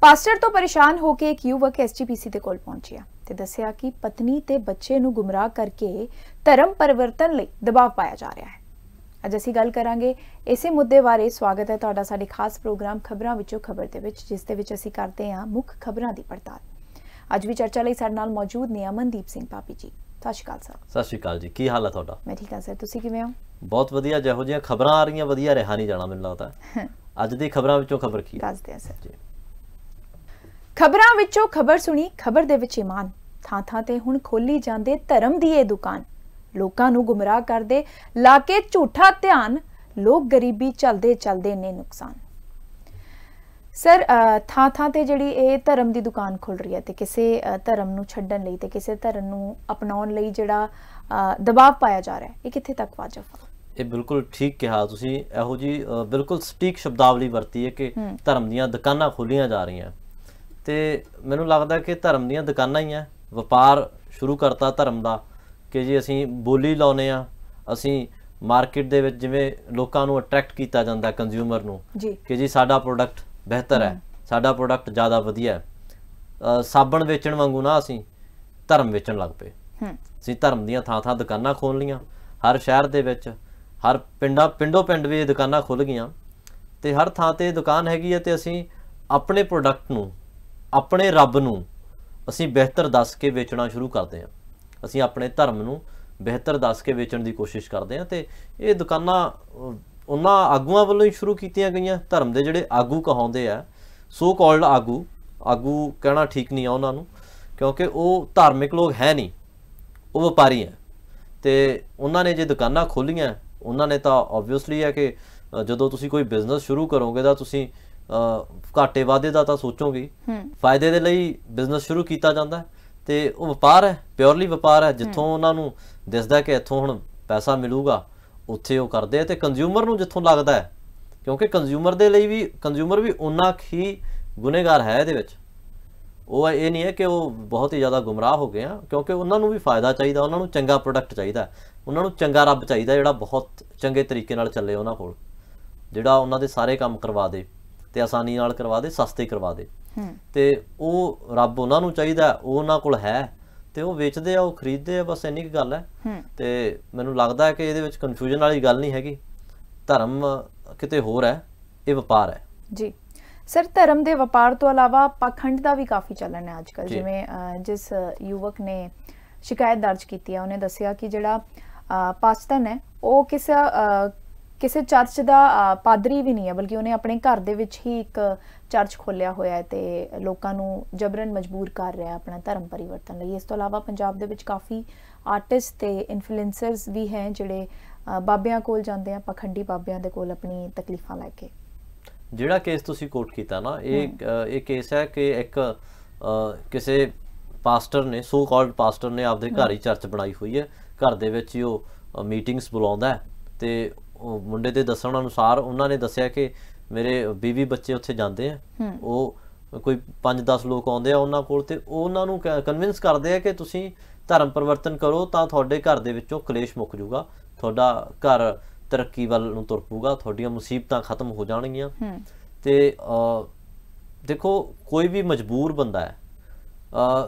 pastor ਤੋਂ ਪਰੇਸ਼ਾਨ ਹੋ ਕੇ ਇੱਕ ਯੁਵਕ ਐਸਜੀਪੀਸੀ ਦੇ ਕੋਲ ਪਹੁੰਚਿਆ ਤੇ ਦੱਸਿਆ ਕਿ ਪਤਨੀ ਤੇ ਬੱਚੇ ਨੂੰ ਗੁੰਮਰਾਹ ਕਰਕੇ ਧਰਮ ਪਰਿਵਰਤਨ ਲਈ ਦਬਾਅ ਪਾਇਆ ਜਾ ਰਿਹਾ ਹੈ ਅੱਜ ਅਸੀਂ ਗੱਲ ਕਰਾਂਗੇ ਇਸੇ ਮੁੱਦੇ ਬਾਰੇ ਸਵਾਗਤ ਹੈ ਤੁਹਾਡਾ ਸਾਡੇ ਖਾਸ ਪ੍ਰੋਗਰਾਮ ਖਬਰਾਂ ਵਿੱਚੋਂ ਖਬਰ ਦੇ ਵਿੱਚ ਜਿਸ ਦੇ ਵਿੱਚ ਅਸੀਂ ਕਰਦੇ ਹਾਂ ਮੁੱਖ ਖਬਰਾਂ ਦੀ ਪੜਤਾਲ ਅੱਜ ਵੀ ਚਰਚਾ ਲਈ ਸਾਡੇ ਨਾਲ ਮੌਜੂਦ ਨੇ ਅਮਨਦੀਪ ਸਿੰਘ ਪਾਪੀ ਜੀ ਸਤਿ ਸ਼੍ਰੀ ਅਕਾਲ ਸਰ ਸਤਿ ਸ਼੍ਰੀ ਅਕਾਲ ਜੀ ਕੀ ਹਾਲ ਹੈ ਤੁਹਾਡਾ ਮੈਂ ਠੀਕ ਹਾਂ ਸਰ ਤੁਸੀਂ ਕਿਵੇਂ ਹੋ ਬਹੁਤ ਵਧੀਆ ਜਿਹੋ ਜਿਹੀਆਂ ਖਬਰਾਂ ਆ ਰਹੀਆਂ ਵਧੀਆ ਰਹਿਣਾ ਨਹੀਂ ਜਾਣਾ ਮੈਨੂੰ ਲੱਗਦਾ ਅੱਜ ਦੀ ਖਬਰਾਂ ਵਿੱਚੋਂ ਖਬਰ ਕੀ ਦੱਸਦੇ ਆ ਸਰ ਜੀ ਖਬਰਾਂ ਵਿੱਚੋਂ ਖਬਰ ਸੁਣੀ ਖਬਰ ਦੇ ਵਿੱਚ ਇਮਾਨ ਥਾਂ ਥਾਂ ਤੇ ਹੁਣ ਖੋਲੀ ਜਾਂਦੇ ਧਰਮ ਦੀ ਇਹ ਦੁਕਾਨ ਲੋਕਾਂ ਨੂੰ ਗੁੰਮਰਾਹ ਕਰਦੇ ਲਾ ਕੇ ਝੂਠਾ ਧਿਆਨ ਲੋਕ ਗਰੀਬੀ ਚਲਦੇ ਚਲਦੇ ਨੇ ਨੁਕਸਾਨ ਸਰ ਥਾਂ ਥਾਂ ਤੇ ਜਿਹੜੀ ਇਹ ਧਰਮ ਦੀ ਦੁਕਾਨ ਖੁੱਲ ਰਹੀ ਹੈ ਤੇ ਕਿਸੇ ਧਰਮ ਨੂੰ ਛੱਡਣ ਲਈ ਤੇ ਕਿਸੇ ਧਰਮ ਨੂੰ ਅਪਣਾਉਣ ਲਈ ਜਿਹੜਾ ਦਬਾਅ ਪਾਇਆ ਜਾ ਰਿਹਾ ਹੈ ਇਹ ਕਿੱਥੇ ਤੱਕ ਵਾਜਬ ਹੈ ਇਹ ਬਿਲਕੁਲ ਠੀਕ ਕਿਹਾ ਤੁਸੀਂ ਇਹੋ ਜੀ ਬਿਲਕੁਲ ਸਟੀਕ ਸ਼ਬਦਾਵਲੀ ਵਰਤੀ ਹੈ ਕਿ ਧਰਮ ਦੀਆਂ ਦੁਕਾਨਾਂ ਖੋਲੀਆਂ ਜਾ ਰਹੀਆਂ ਤੇ ਮੈਨੂੰ ਲੱਗਦਾ ਕਿ ਧਰਮ ਦੀਆਂ ਦੁਕਾਨਾਂ ਹੀ ਆ ਵਪਾਰ ਸ਼ੁਰੂ ਕਰਤਾ ਧਰਮ ਦਾ ਕਿ ਜੀ ਅਸੀਂ ਬੋਲੀ ਲਾਉਨੇ ਆ ਅਸੀਂ ਮਾਰਕੀਟ ਦੇ ਵਿੱਚ ਜਿਵੇਂ ਲੋਕਾਂ ਨੂੰ ਅਟਰੈਕਟ ਕੀਤਾ ਜਾਂਦਾ ਕੰਜ਼ਿਊਮਰ ਨੂੰ ਕਿ ਜੀ ਸਾਡਾ ਪ੍ਰੋਡਕਟ ਬਿਹਤਰ ਹੈ ਸਾਡਾ ਪ੍ਰੋਡਕਟ ਜ਼ਿਆਦਾ ਵਧੀਆ ਹੈ ਸਾਬਣ ਵੇਚਣ ਵਾਂਗੂ ਨਾ ਅਸੀਂ ਧਰਮ ਵੇਚਣ ਲੱਗ ਪਏ ਅਸੀਂ ਧਰਮ ਦੀਆਂ ਥਾਂ-ਥਾਂ ਦੁਕਾਨਾਂ ਖੋਲ ਲੀਆਂ ਹਰ ਸ਼ਹਿਰ ਦੇ ਵਿੱਚ ਹਰ ਪਿੰਡਾਂ ਪਿੰਡੋ ਪਿੰਡ ਵੀ ਦੁਕਾਨਾਂ ਖੁੱਲ ਗਈਆਂ ਤੇ ਹਰ ਥਾਂ ਤੇ ਦੁਕਾਨ ਹੈਗੀ ਹੈ ਤੇ ਅਸੀਂ ਆਪਣੇ ਪ੍ਰੋਡਕਟ ਨੂੰ ਆਪਣੇ ਰੱਬ ਨੂੰ ਅਸੀਂ ਬਿਹਤਰ ਦੱਸ ਕੇ ਵੇਚਣਾ ਸ਼ੁਰੂ ਕਰਦੇ ਹਾਂ ਅਸੀਂ ਆਪਣੇ ਧਰਮ ਨੂੰ ਬਿਹਤਰ ਦੱਸ ਕੇ ਵੇਚਣ ਦੀ ਕੋਸ਼ਿਸ਼ ਕਰਦੇ ਹਾਂ ਤੇ ਇਹ ਦੁਕਾਨਾਂ ਉਹਨਾਂ ਆਗੂਆਂ ਵੱਲੋਂ ਹੀ ਸ਼ੁਰੂ ਕੀਤੀਆਂ ਗਈਆਂ ਧਰਮ ਦੇ ਜਿਹੜੇ ਆਗੂ ਕਹਾਉਂਦੇ ਆ ਸੋ ਕਾਲਡ ਆਗੂ ਆਗੂ ਕਹਿਣਾ ਠੀਕ ਨਹੀਂ ਆ ਉਹਨਾਂ ਨੂੰ ਕਿਉਂਕਿ ਉਹ ਧਾਰਮਿਕ ਲੋਕ ਹੈ ਨਹੀਂ ਉਹ ਵਪਾਰੀ ਹੈ ਤੇ ਉਹਨਾਂ ਨੇ ਜੇ ਦੁਕਾਨਾਂ ਖੋਲੀਆਂ ਉਹਨਾਂ ਨੇ ਤਾਂ ਆਬਵੀਅਸਲੀ ਹੈ ਕਿ ਜਦੋਂ ਤੁਸੀਂ ਕੋਈ ਬਿਜ਼ਨਸ ਸ਼ੁਰੂ ਕਰੋਗੇ ਤਾਂ ਤੁਸੀਂ ਘਾਟੇ ਵਾਧੇ ਦਾ ਤਾਂ ਸੋਚੋਗੇ ਫਾਇਦੇ ਦੇ ਲਈ ਬਿਜ਼ਨਸ ਸ਼ੁਰੂ ਕੀਤਾ ਜਾਂਦਾ ਤੇ ਉਹ ਵਪਾਰ ਹੈ ਪਿਓਰਲੀ ਵਪਾਰ ਹੈ ਜਿੱਥੋਂ ਉਹਨਾਂ ਨੂੰ ਦਿਸਦਾ ਕਿ ਇੱਥੋਂ ਹੁਣ ਪੈਸਾ ਮਿਲੂਗਾ ਉੱਥੇ ਉਹ ਕਰਦੇ ਆ ਤੇ ਕੰਜ਼ਿਊਮਰ ਨੂੰ ਜਿੱਥੋਂ ਲੱਗਦਾ ਹੈ ਕਿਉਂਕਿ ਕੰਜ਼ਿਊਮਰ ਦੇ ਲਈ ਵੀ ਕੰਜ਼ਿਊਮਰ ਵੀ ਉਹਨਾਂ ਹੀ ਗੁਨੇਗਾਰ ਹੈ ਇਹਦੇ ਵਿੱਚ ਉਹ ਇਹ ਨਹੀਂ ਹੈ ਕਿ ਉਹ ਬਹੁਤ ਹੀ ਜ਼ਿਆਦਾ ਗੁੰਮਰਾਹ ਹੋ ਗਏ ਆ ਕਿਉਂਕਿ ਉਹਨਾਂ ਨੂੰ ਵੀ ਫਾਇਦਾ ਚਾਹੀਦਾ ਉਹਨਾਂ ਨੂੰ ਚੰਗਾ ਪ੍ਰੋਡਕਟ ਚਾਹੀਦਾ ਉਹਨਾਂ ਨੂੰ ਚੰਗਾ ਰੱਬ ਚਾਹੀਦਾ ਜਿਹੜਾ ਬਹੁਤ ਚੰਗੇ ਤਰੀਕੇ ਨਾਲ ਚੱਲੇ ਉਹਨਾਂ ਕੋਲ ਜਿਹੜਾ ਉਹਨਾਂ ਦੇ ਸਾਰੇ ਕੰਮ ਕਰਵਾ ਦੇ ਤੇ ਆਸਾਨੀ ਨਾਲ ਕਰਵਾ ਦੇ ਸਸਤੇ ਕਰਵਾ ਦੇ ਤੇ ਉਹ ਰੱਬ ਉਹਨਾਂ ਨੂੰ ਚਾਹੀਦਾ ਉਹਨਾਂ ਕੋਲ ਹੈ ਤੇ ਉਹ ਵੇਚਦੇ ਆ ਉਹ ਖਰੀਦਦੇ ਆ ਬਸ ਇੰਨੀ ਕੀ ਗੱਲ ਹੈ ਤੇ ਮੈਨੂੰ ਲੱਗਦਾ ਹੈ ਕਿ ਇਹਦੇ ਵਿੱਚ ਕਨਫਿਊਜ਼ਨ ਵਾਲੀ ਗੱਲ ਨਹੀਂ ਹੈਗੀ ਧਰਮ ਕਿਤੇ ਹੋਰ ਹੈ ਇਹ ਵਪਾਰ ਹੈ ਜੀ ਸਰ ਧਰਮ ਦੇ ਵਪਾਰ ਤੋਂ ਇਲਾਵਾ ਪਖੰਡ ਦਾ ਵੀ ਕਾਫੀ ਚੱਲਣ ਹੈ ਅੱਜਕੱਲ ਜਿਵੇਂ ਜਿਸ ਯੁਵਕ ਨੇ ਸ਼ਿਕਾਇਤ ਦਰਜ ਕੀਤੀ ਹੈ ਉਹਨੇ ਦੱਸਿਆ ਕਿ ਜਿਹੜਾ ਪਾਕਿਸਤਾਨ ਹੈ ਉਹ ਕਿਸੇ ਕਿਸੇ ਚਰਚ ਦਾ ਪਾਦਰੀ ਵੀ ਨਹੀਂ ਹੈ ਬਲਕਿ ਉਹਨੇ ਆਪਣੇ ਘਰ ਦੇ ਵਿੱਚ ਹੀ ਇੱਕ ਚਰਚ ਖੋਲਿਆ ਹੋਇਆ ਹੈ ਤੇ ਲੋਕਾਂ ਨੂੰ ਜਬਰਨ ਮਜਬੂਰ ਕਰ ਰਿਹਾ ਹੈ ਆਪਣਾ ਧਰਮ ਪਰਿਵਰਤਨ ਲਈ ਇਸ ਤੋਂ ਇਲਾਵਾ ਪੰਜਾਬ ਦੇ ਵਿੱਚ ਕਾਫੀ ਆਰਟਿਸਟ ਤੇ ਇਨਫਲੂਐਂਸਰਸ ਵੀ ਹੈ ਜਿਹੜੇ ਬਾਬਿਆਂ ਕੋਲ ਜਾਂਦੇ ਆ ਪਖੰਡੀ ਬਾਬਿਆਂ ਦੇ ਕੋਲ ਆਪਣੀ ਤਕਲੀਫਾਂ ਲੈ ਕੇ ਜਿਹੜਾ ਕੇਸ ਤੁਸੀਂ ਕੋਟ ਕੀਤਾ ਨਾ ਇਹ ਇਹ ਕੇਸ ਹੈ ਕਿ ਇੱਕ ਕਿਸੇ ਪਾਸਟਰ ਨੇ ਸੋ ਕਾਲਡ ਪਾਸਟਰ ਨੇ ਆਪਦੇ ਘਰ ਹੀ ਚਰਚ ਬਣਾਈ ਹੋਈ ਹੈ ਘਰ ਦੇ ਵਿੱਚ ਹੀ ਉਹ ਮੀਟਿੰਗਸ ਬੁਲਾਉਂਦਾ ਤੇ ਉਹ ਮੁੰਡੇ ਦੇ ਦੱਸਣ ਅਨੁਸਾਰ ਉਹਨਾਂ ਨੇ ਦੱਸਿਆ ਕਿ ਮੇਰੇ ਬੀਵੀ ਬੱਚੇ ਉੱਥੇ ਜਾਂਦੇ ਆ ਉਹ ਕੋਈ 5-10 ਲੋਕ ਆਉਂਦੇ ਆ ਉਹਨਾਂ ਕੋਲ ਤੇ ਉਹਨਾਂ ਨੂੰ ਕਨਵਿੰਸ ਕਰਦੇ ਆ ਕਿ ਤੁਸੀਂ ਧਰਮ ਪਰਿਵਰਤਨ ਕਰੋ ਤਾਂ ਤੁਹਾਡੇ ਘਰ ਦੇ ਵਿੱਚੋਂ ਕਲੇਸ਼ ਮੁੱਕ ਜਾਊਗਾ ਤੁਹਾਡਾ ਘਰ ਤਰੱਕੀ ਵੱਲ ਨੂੰ ਤੁਰ ਪੂਗਾ ਤੁਹਾਡੀਆਂ ਮੁਸੀਬਤਾਂ ਖਤਮ ਹੋ ਜਾਣਗੀਆਂ ਤੇ ਦੇਖੋ ਕੋਈ ਵੀ ਮਜਬੂਰ ਬੰਦਾ ਹੈ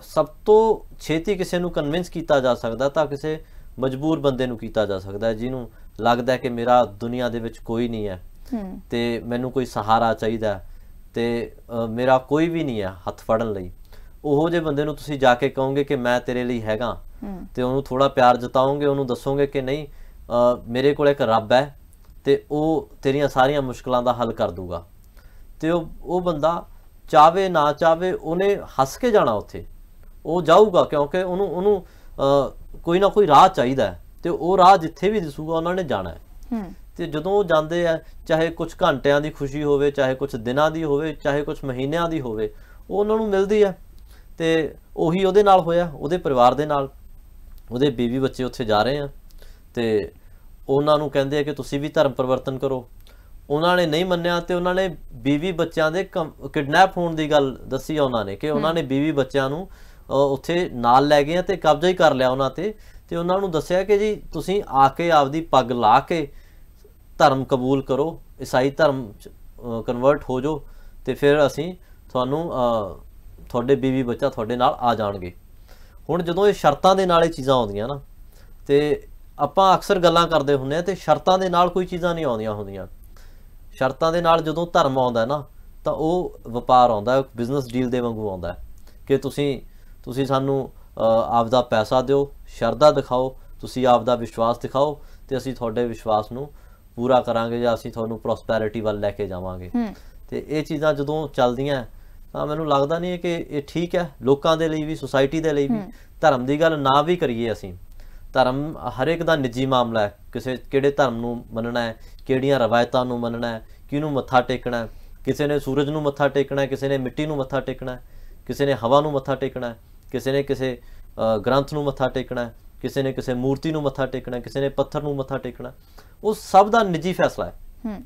ਸਭ ਤੋਂ ਛੇਤੀ ਕਿਸੇ ਨੂੰ ਕਨਵਿੰਸ ਕੀਤਾ ਜਾ ਸਕਦਾ ਤਾਂ ਕਿਸੇ ਮਜਬੂਰ ਬੰਦੇ ਨੂੰ ਕੀਤਾ ਜਾ ਸਕਦਾ ਜਿਹਨੂੰ ਲੱਗਦਾ ਕਿ ਮੇਰਾ ਦੁਨੀਆ ਦੇ ਵਿੱਚ ਕੋਈ ਨਹੀਂ ਹੈ ਤੇ ਮੈਨੂੰ ਕੋਈ ਸਹਾਰਾ ਚਾਹੀਦਾ ਤੇ ਮੇਰਾ ਕੋਈ ਵੀ ਨਹੀਂ ਹੈ ਹੱਥ ਫੜਨ ਲਈ ਉਹੋ ਜੇ ਬੰਦੇ ਨੂੰ ਤੁਸੀਂ ਜਾ ਕੇ ਕਹੋਗੇ ਕਿ ਮੈਂ ਤੇਰੇ ਲਈ ਹੈਗਾ ਤੇ ਉਹਨੂੰ ਥੋੜਾ ਪਿਆਰ ਜਤਾਉਂਗੇ ਉਹਨੂੰ ਦੱਸੋਗੇ ਕਿ ਨਹੀਂ ਮੇਰੇ ਕੋਲ ਇੱਕ ਰੱਬ ਹੈ ਤੇ ਉਹ ਤੇਰੀਆਂ ਸਾਰੀਆਂ ਮੁਸ਼ਕਲਾਂ ਦਾ ਹੱਲ ਕਰ ਦੂਗਾ ਤੇ ਉਹ ਉਹ ਬੰਦਾ ਚਾਵੇ ਨਾ ਚਾਵੇ ਉਹਨੇ ਹੱਸ ਕੇ ਜਾਣਾ ਉੱਥੇ ਉਹ ਜਾਊਗਾ ਕਿਉਂਕਿ ਉਹਨੂੰ ਉਹਨੂੰ ਕੋਈ ਨਾ ਕੋਈ ਰਾਹ ਚਾਹੀਦਾ ਹੈ ਤੇ ਉਹ ਰਾਹ ਜਿੱਥੇ ਵੀ ਦਿਸੂਗਾ ਉਹਨਾਂ ਨੇ ਜਾਣਾ ਹੈ ਤੇ ਜਦੋਂ ਉਹ ਜਾਂਦੇ ਆ ਚਾਹੇ ਕੁਝ ਘੰਟਿਆਂ ਦੀ ਖੁਸ਼ੀ ਹੋਵੇ ਚਾਹੇ ਕੁਝ ਦਿਨਾਂ ਦੀ ਹੋਵੇ ਚਾਹੇ ਕੁਝ ਮਹੀਨਿਆਂ ਦੀ ਹੋਵੇ ਉਹ ਉਹਨਾਂ ਨੂੰ ਮਿਲਦੀ ਹੈ ਤੇ ਉਹੀ ਉਹਦੇ ਨਾਲ ਹੋਇਆ ਉਹਦੇ ਪਰਿਵਾਰ ਦੇ ਨਾਲ ਉਹਦੇ ਬੀਵੀ ਬੱਚੇ ਉੱਥੇ ਜਾ ਰਹੇ ਆ ਤੇ ਉਹਨਾਂ ਨੂੰ ਕਹਿੰਦੇ ਆ ਕਿ ਤੁਸੀਂ ਵੀ ਧਰਮ ਪਰਿਵਰਤਨ ਕਰੋ ਉਹਨਾਂ ਨੇ ਨਹੀਂ ਮੰਨਿਆ ਤੇ ਉਹਨਾਂ ਨੇ ਬੀਵੀ ਬੱਚਿਆਂ ਦੇ ਕਿਡਨੈਪ ਹੋਣ ਦੀ ਗੱਲ ਦੱਸੀ ਉਹਨਾਂ ਨੇ ਕਿ ਉਹਨਾਂ ਨੇ ਬੀਵੀ ਬੱਚਿਆਂ ਨੂੰ ਉੱਥੇ ਨਾਲ ਲੈ ਗਏ ਤੇ ਕਬਜ਼ਾ ਹੀ ਕਰ ਲਿਆ ਉਹਨਾਂ ਤੇ ਤੇ ਉਹਨਾਂ ਨੂੰ ਦੱਸਿਆ ਕਿ ਜੀ ਤੁਸੀਂ ਆ ਕੇ ਆਪਦੀ ਪੱਗ ਲਾ ਕੇ ਧਰਮ ਕਬੂਲ ਕਰੋ ਈਸਾਈ ਧਰਮ ਕਨਵਰਟ ਹੋ ਜਾਓ ਤੇ ਫਿਰ ਅਸੀਂ ਤੁਹਾਨੂੰ ਤੁਹਾਡੇ ਬੀਵੀ ਬੱਚਾ ਤੁਹਾਡੇ ਨਾਲ ਆ ਜਾਣਗੇ ਹੁਣ ਜਦੋਂ ਇਹ ਸ਼ਰਤਾਂ ਦੇ ਨਾਲ ਇਹ ਚੀਜ਼ਾਂ ਆਉਂਦੀਆਂ ਨਾ ਤੇ ਆਪਾਂ ਅਕਸਰ ਗੱਲਾਂ ਕਰਦੇ ਹੁੰਨੇ ਆ ਤੇ ਸ਼ਰਤਾਂ ਦੇ ਨਾਲ ਕੋਈ ਚੀਜ਼ਾਂ ਨਹੀਂ ਆਉਂਦੀਆਂ ਹੁੰਦੀਆਂ ਸ਼ਰਤਾਂ ਦੇ ਨਾਲ ਜਦੋਂ ਧਰਮ ਆਉਂਦਾ ਨਾ ਤਾਂ ਉਹ ਵਪਾਰ ਆਉਂਦਾ ਬਿਜ਼ਨਸ ਡੀਲ ਦੇ ਵਾਂਗੂ ਆਉਂਦਾ ਕਿ ਤੁਸੀਂ ਤੁਸੀਂ ਸਾਨੂੰ ਆਪਦਾ ਪੈਸਾ ਦਿਓ ਸ਼ਰਧਾ ਦਿਖਾਓ ਤੁਸੀਂ ਆਪ ਦਾ ਵਿਸ਼ਵਾਸ ਦਿਖਾਓ ਤੇ ਅਸੀਂ ਤੁਹਾਡੇ ਵਿਸ਼ਵਾਸ ਨੂੰ ਪੂਰਾ ਕਰਾਂਗੇ ਜਾਂ ਅਸੀਂ ਤੁਹਾਨੂੰ ਪ੍ਰੋਸਪੈਰਿਟੀ ਵੱਲ ਲੈ ਕੇ ਜਾਵਾਂਗੇ ਤੇ ਇਹ ਚੀਜ਼ਾਂ ਜਦੋਂ ਚੱਲਦੀਆਂ ਤਾਂ ਮੈਨੂੰ ਲੱਗਦਾ ਨਹੀਂ ਕਿ ਇਹ ਠੀਕ ਹੈ ਲੋਕਾਂ ਦੇ ਲਈ ਵੀ ਸੁਸਾਇਟੀ ਦੇ ਲਈ ਵੀ ਧਰਮ ਦੀ ਗੱਲ ਨਾ ਵੀ ਕਰੀਏ ਅਸੀਂ ਧਰਮ ਹਰ ਇੱਕ ਦਾ ਨਿੱਜੀ ਮਾਮਲਾ ਹੈ ਕਿਸੇ ਕਿਹੜੇ ਧਰਮ ਨੂੰ ਮੰਨਣਾ ਹੈ ਕਿਹੜੀਆਂ ਰਵਾਇਤਾਂ ਨੂੰ ਮੰਨਣਾ ਹੈ ਕਿਹਨੂੰ ਮੱਥਾ ਟੇਕਣਾ ਹੈ ਕਿਸੇ ਨੇ ਸੂਰਜ ਨੂੰ ਮੱਥਾ ਟੇਕਣਾ ਹੈ ਕਿਸੇ ਨੇ ਮਿੱਟੀ ਨੂੰ ਮੱਥਾ ਟੇਕਣਾ ਹੈ ਕਿਸੇ ਨੇ ਹਵਾ ਨੂੰ ਮੱਥਾ ਟੇਕਣਾ ਹੈ ਕਿਸੇ ਨੇ ਕਿਸੇ ਗ੍ਰੰਥ ਨੂੰ ਮੱਥਾ ਟੇਕਣਾ ਹੈ ਕਿਸੇ ਨੇ ਕਿਸੇ ਮੂਰਤੀ ਨੂੰ ਮੱਥਾ ਟੇਕਣਾ ਕਿਸੇ ਨੇ ਪੱਥਰ ਨੂੰ ਮੱਥਾ ਟੇਕਣਾ ਉਹ ਸਭ ਦਾ ਨਿੱਜੀ ਫੈਸਲਾ ਹੈ ਹੂੰ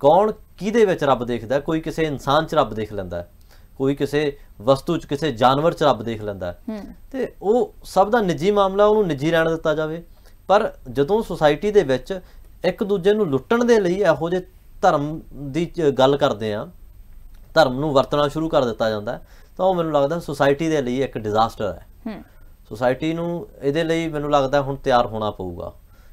ਕੌਣ ਕਿਹਦੇ ਵਿੱਚ ਰੱਬ ਦੇਖਦਾ ਕੋਈ ਕਿਸੇ ਇਨਸਾਨ 'ਚ ਰੱਬ ਦੇਖ ਲੈਂਦਾ ਕੋਈ ਕਿਸੇ ਵਸਤੂ 'ਚ ਕਿਸੇ ਜਾਨਵਰ 'ਚ ਰੱਬ ਦੇਖ ਲੈਂਦਾ ਤੇ ਉਹ ਸਭ ਦਾ ਨਿੱਜੀ ਮਾਮਲਾ ਉਹਨੂੰ ਨਿੱਜੀ ਰਹਿਣ ਦਿੱਤਾ ਜਾਵੇ ਪਰ ਜਦੋਂ ਸੁਸਾਇਟੀ ਦੇ ਵਿੱਚ ਇੱਕ ਦੂਜੇ ਨੂੰ ਲੁੱਟਣ ਦੇ ਲਈ ਇਹੋ ਜਿਹੇ ਧਰਮ ਦੀ ਗੱਲ ਕਰਦੇ ਆ ਧਰਮ ਨੂੰ ਵਰਤਣਾ ਸ਼ੁਰੂ ਕਰ ਦਿੱਤਾ ਜਾਂਦਾ ਤਾਂ ਉਹ ਮੈਨੂੰ ਲੱਗਦਾ ਸੁਸਾਇਟੀ ਦੇ ਲਈ ਇੱਕ ਡਿਜ਼ਾਸਟਰ ਹੈ ਸੋਸਾਇਟੀ ਨੂੰ ਇਹਦੇ ਲਈ ਮੈਨੂੰ ਲੱਗਦਾ ਹੁਣ ਤਿਆਰ ਹੋਣਾ ਪਊਗਾ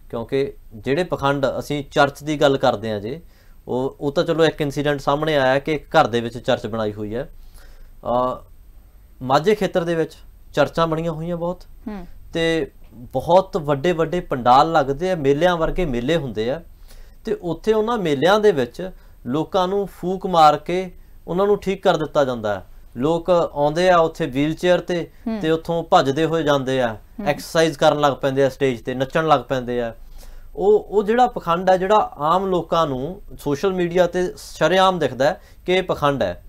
ਕਿਉਂਕਿ ਜਿਹੜੇ ਪਖੰਡ ਅਸੀਂ ਚਰਚ ਦੀ ਗੱਲ ਕਰਦੇ ਆ ਜੇ ਉਹ ਉਹ ਤਾਂ ਚਲੋ ਇੱਕ ਇਨਸੀਡੈਂਟ ਸਾਹਮਣੇ ਆਇਆ ਕਿ ਇੱਕ ਘਰ ਦੇ ਵਿੱਚ ਚਰਚ ਬਣਾਈ ਹੋਈ ਹੈ ਆ ਮਾਝੇ ਖੇਤਰ ਦੇ ਵਿੱਚ ਚਰਚਾਂ ਬਣੀਆਂ ਹੋਈਆਂ ਬਹੁਤ ਤੇ ਬਹੁਤ ਵੱਡੇ ਵੱਡੇ ਪੰਡਾਲ ਲੱਗਦੇ ਆ ਮੇਲਿਆਂ ਵਰਗੇ ਮੇਲੇ ਹੁੰਦੇ ਆ ਤੇ ਉੱਥੇ ਉਹਨਾਂ ਮੇਲਿਆਂ ਦੇ ਵਿੱਚ ਲੋਕਾਂ ਨੂੰ ਫੂਕ ਮਾਰ ਕੇ ਉਹਨਾਂ ਨੂੰ ਠੀਕ ਕਰ ਦਿੱਤਾ ਜਾਂਦਾ ਹੈ ਲੋਕ ਆਉਂਦੇ ਆ ਉੱਥੇ ਵੀਲਚੇਅਰ ਤੇ ਤੇ ਉੱਥੋਂ ਭੱਜਦੇ ਹੋਏ ਜਾਂਦੇ ਆ ਐਕਸਰਸਾਈਜ਼ ਕਰਨ ਲੱਗ ਪੈਂਦੇ ਆ ਸਟੇਜ ਤੇ ਨੱਚਣ ਲੱਗ ਪੈਂਦੇ ਆ ਉਹ ਉਹ ਜਿਹੜਾ ਪਖੰਡ ਹੈ ਜਿਹੜਾ ਆਮ ਲੋਕਾਂ ਨੂੰ ਸੋਸ਼ਲ ਮੀਡੀਆ ਤੇ ਸ਼ਰੇਆਮ ਦਿਖਦਾ ਕਿ ਇਹ ਪਖੰਡ ਹੈ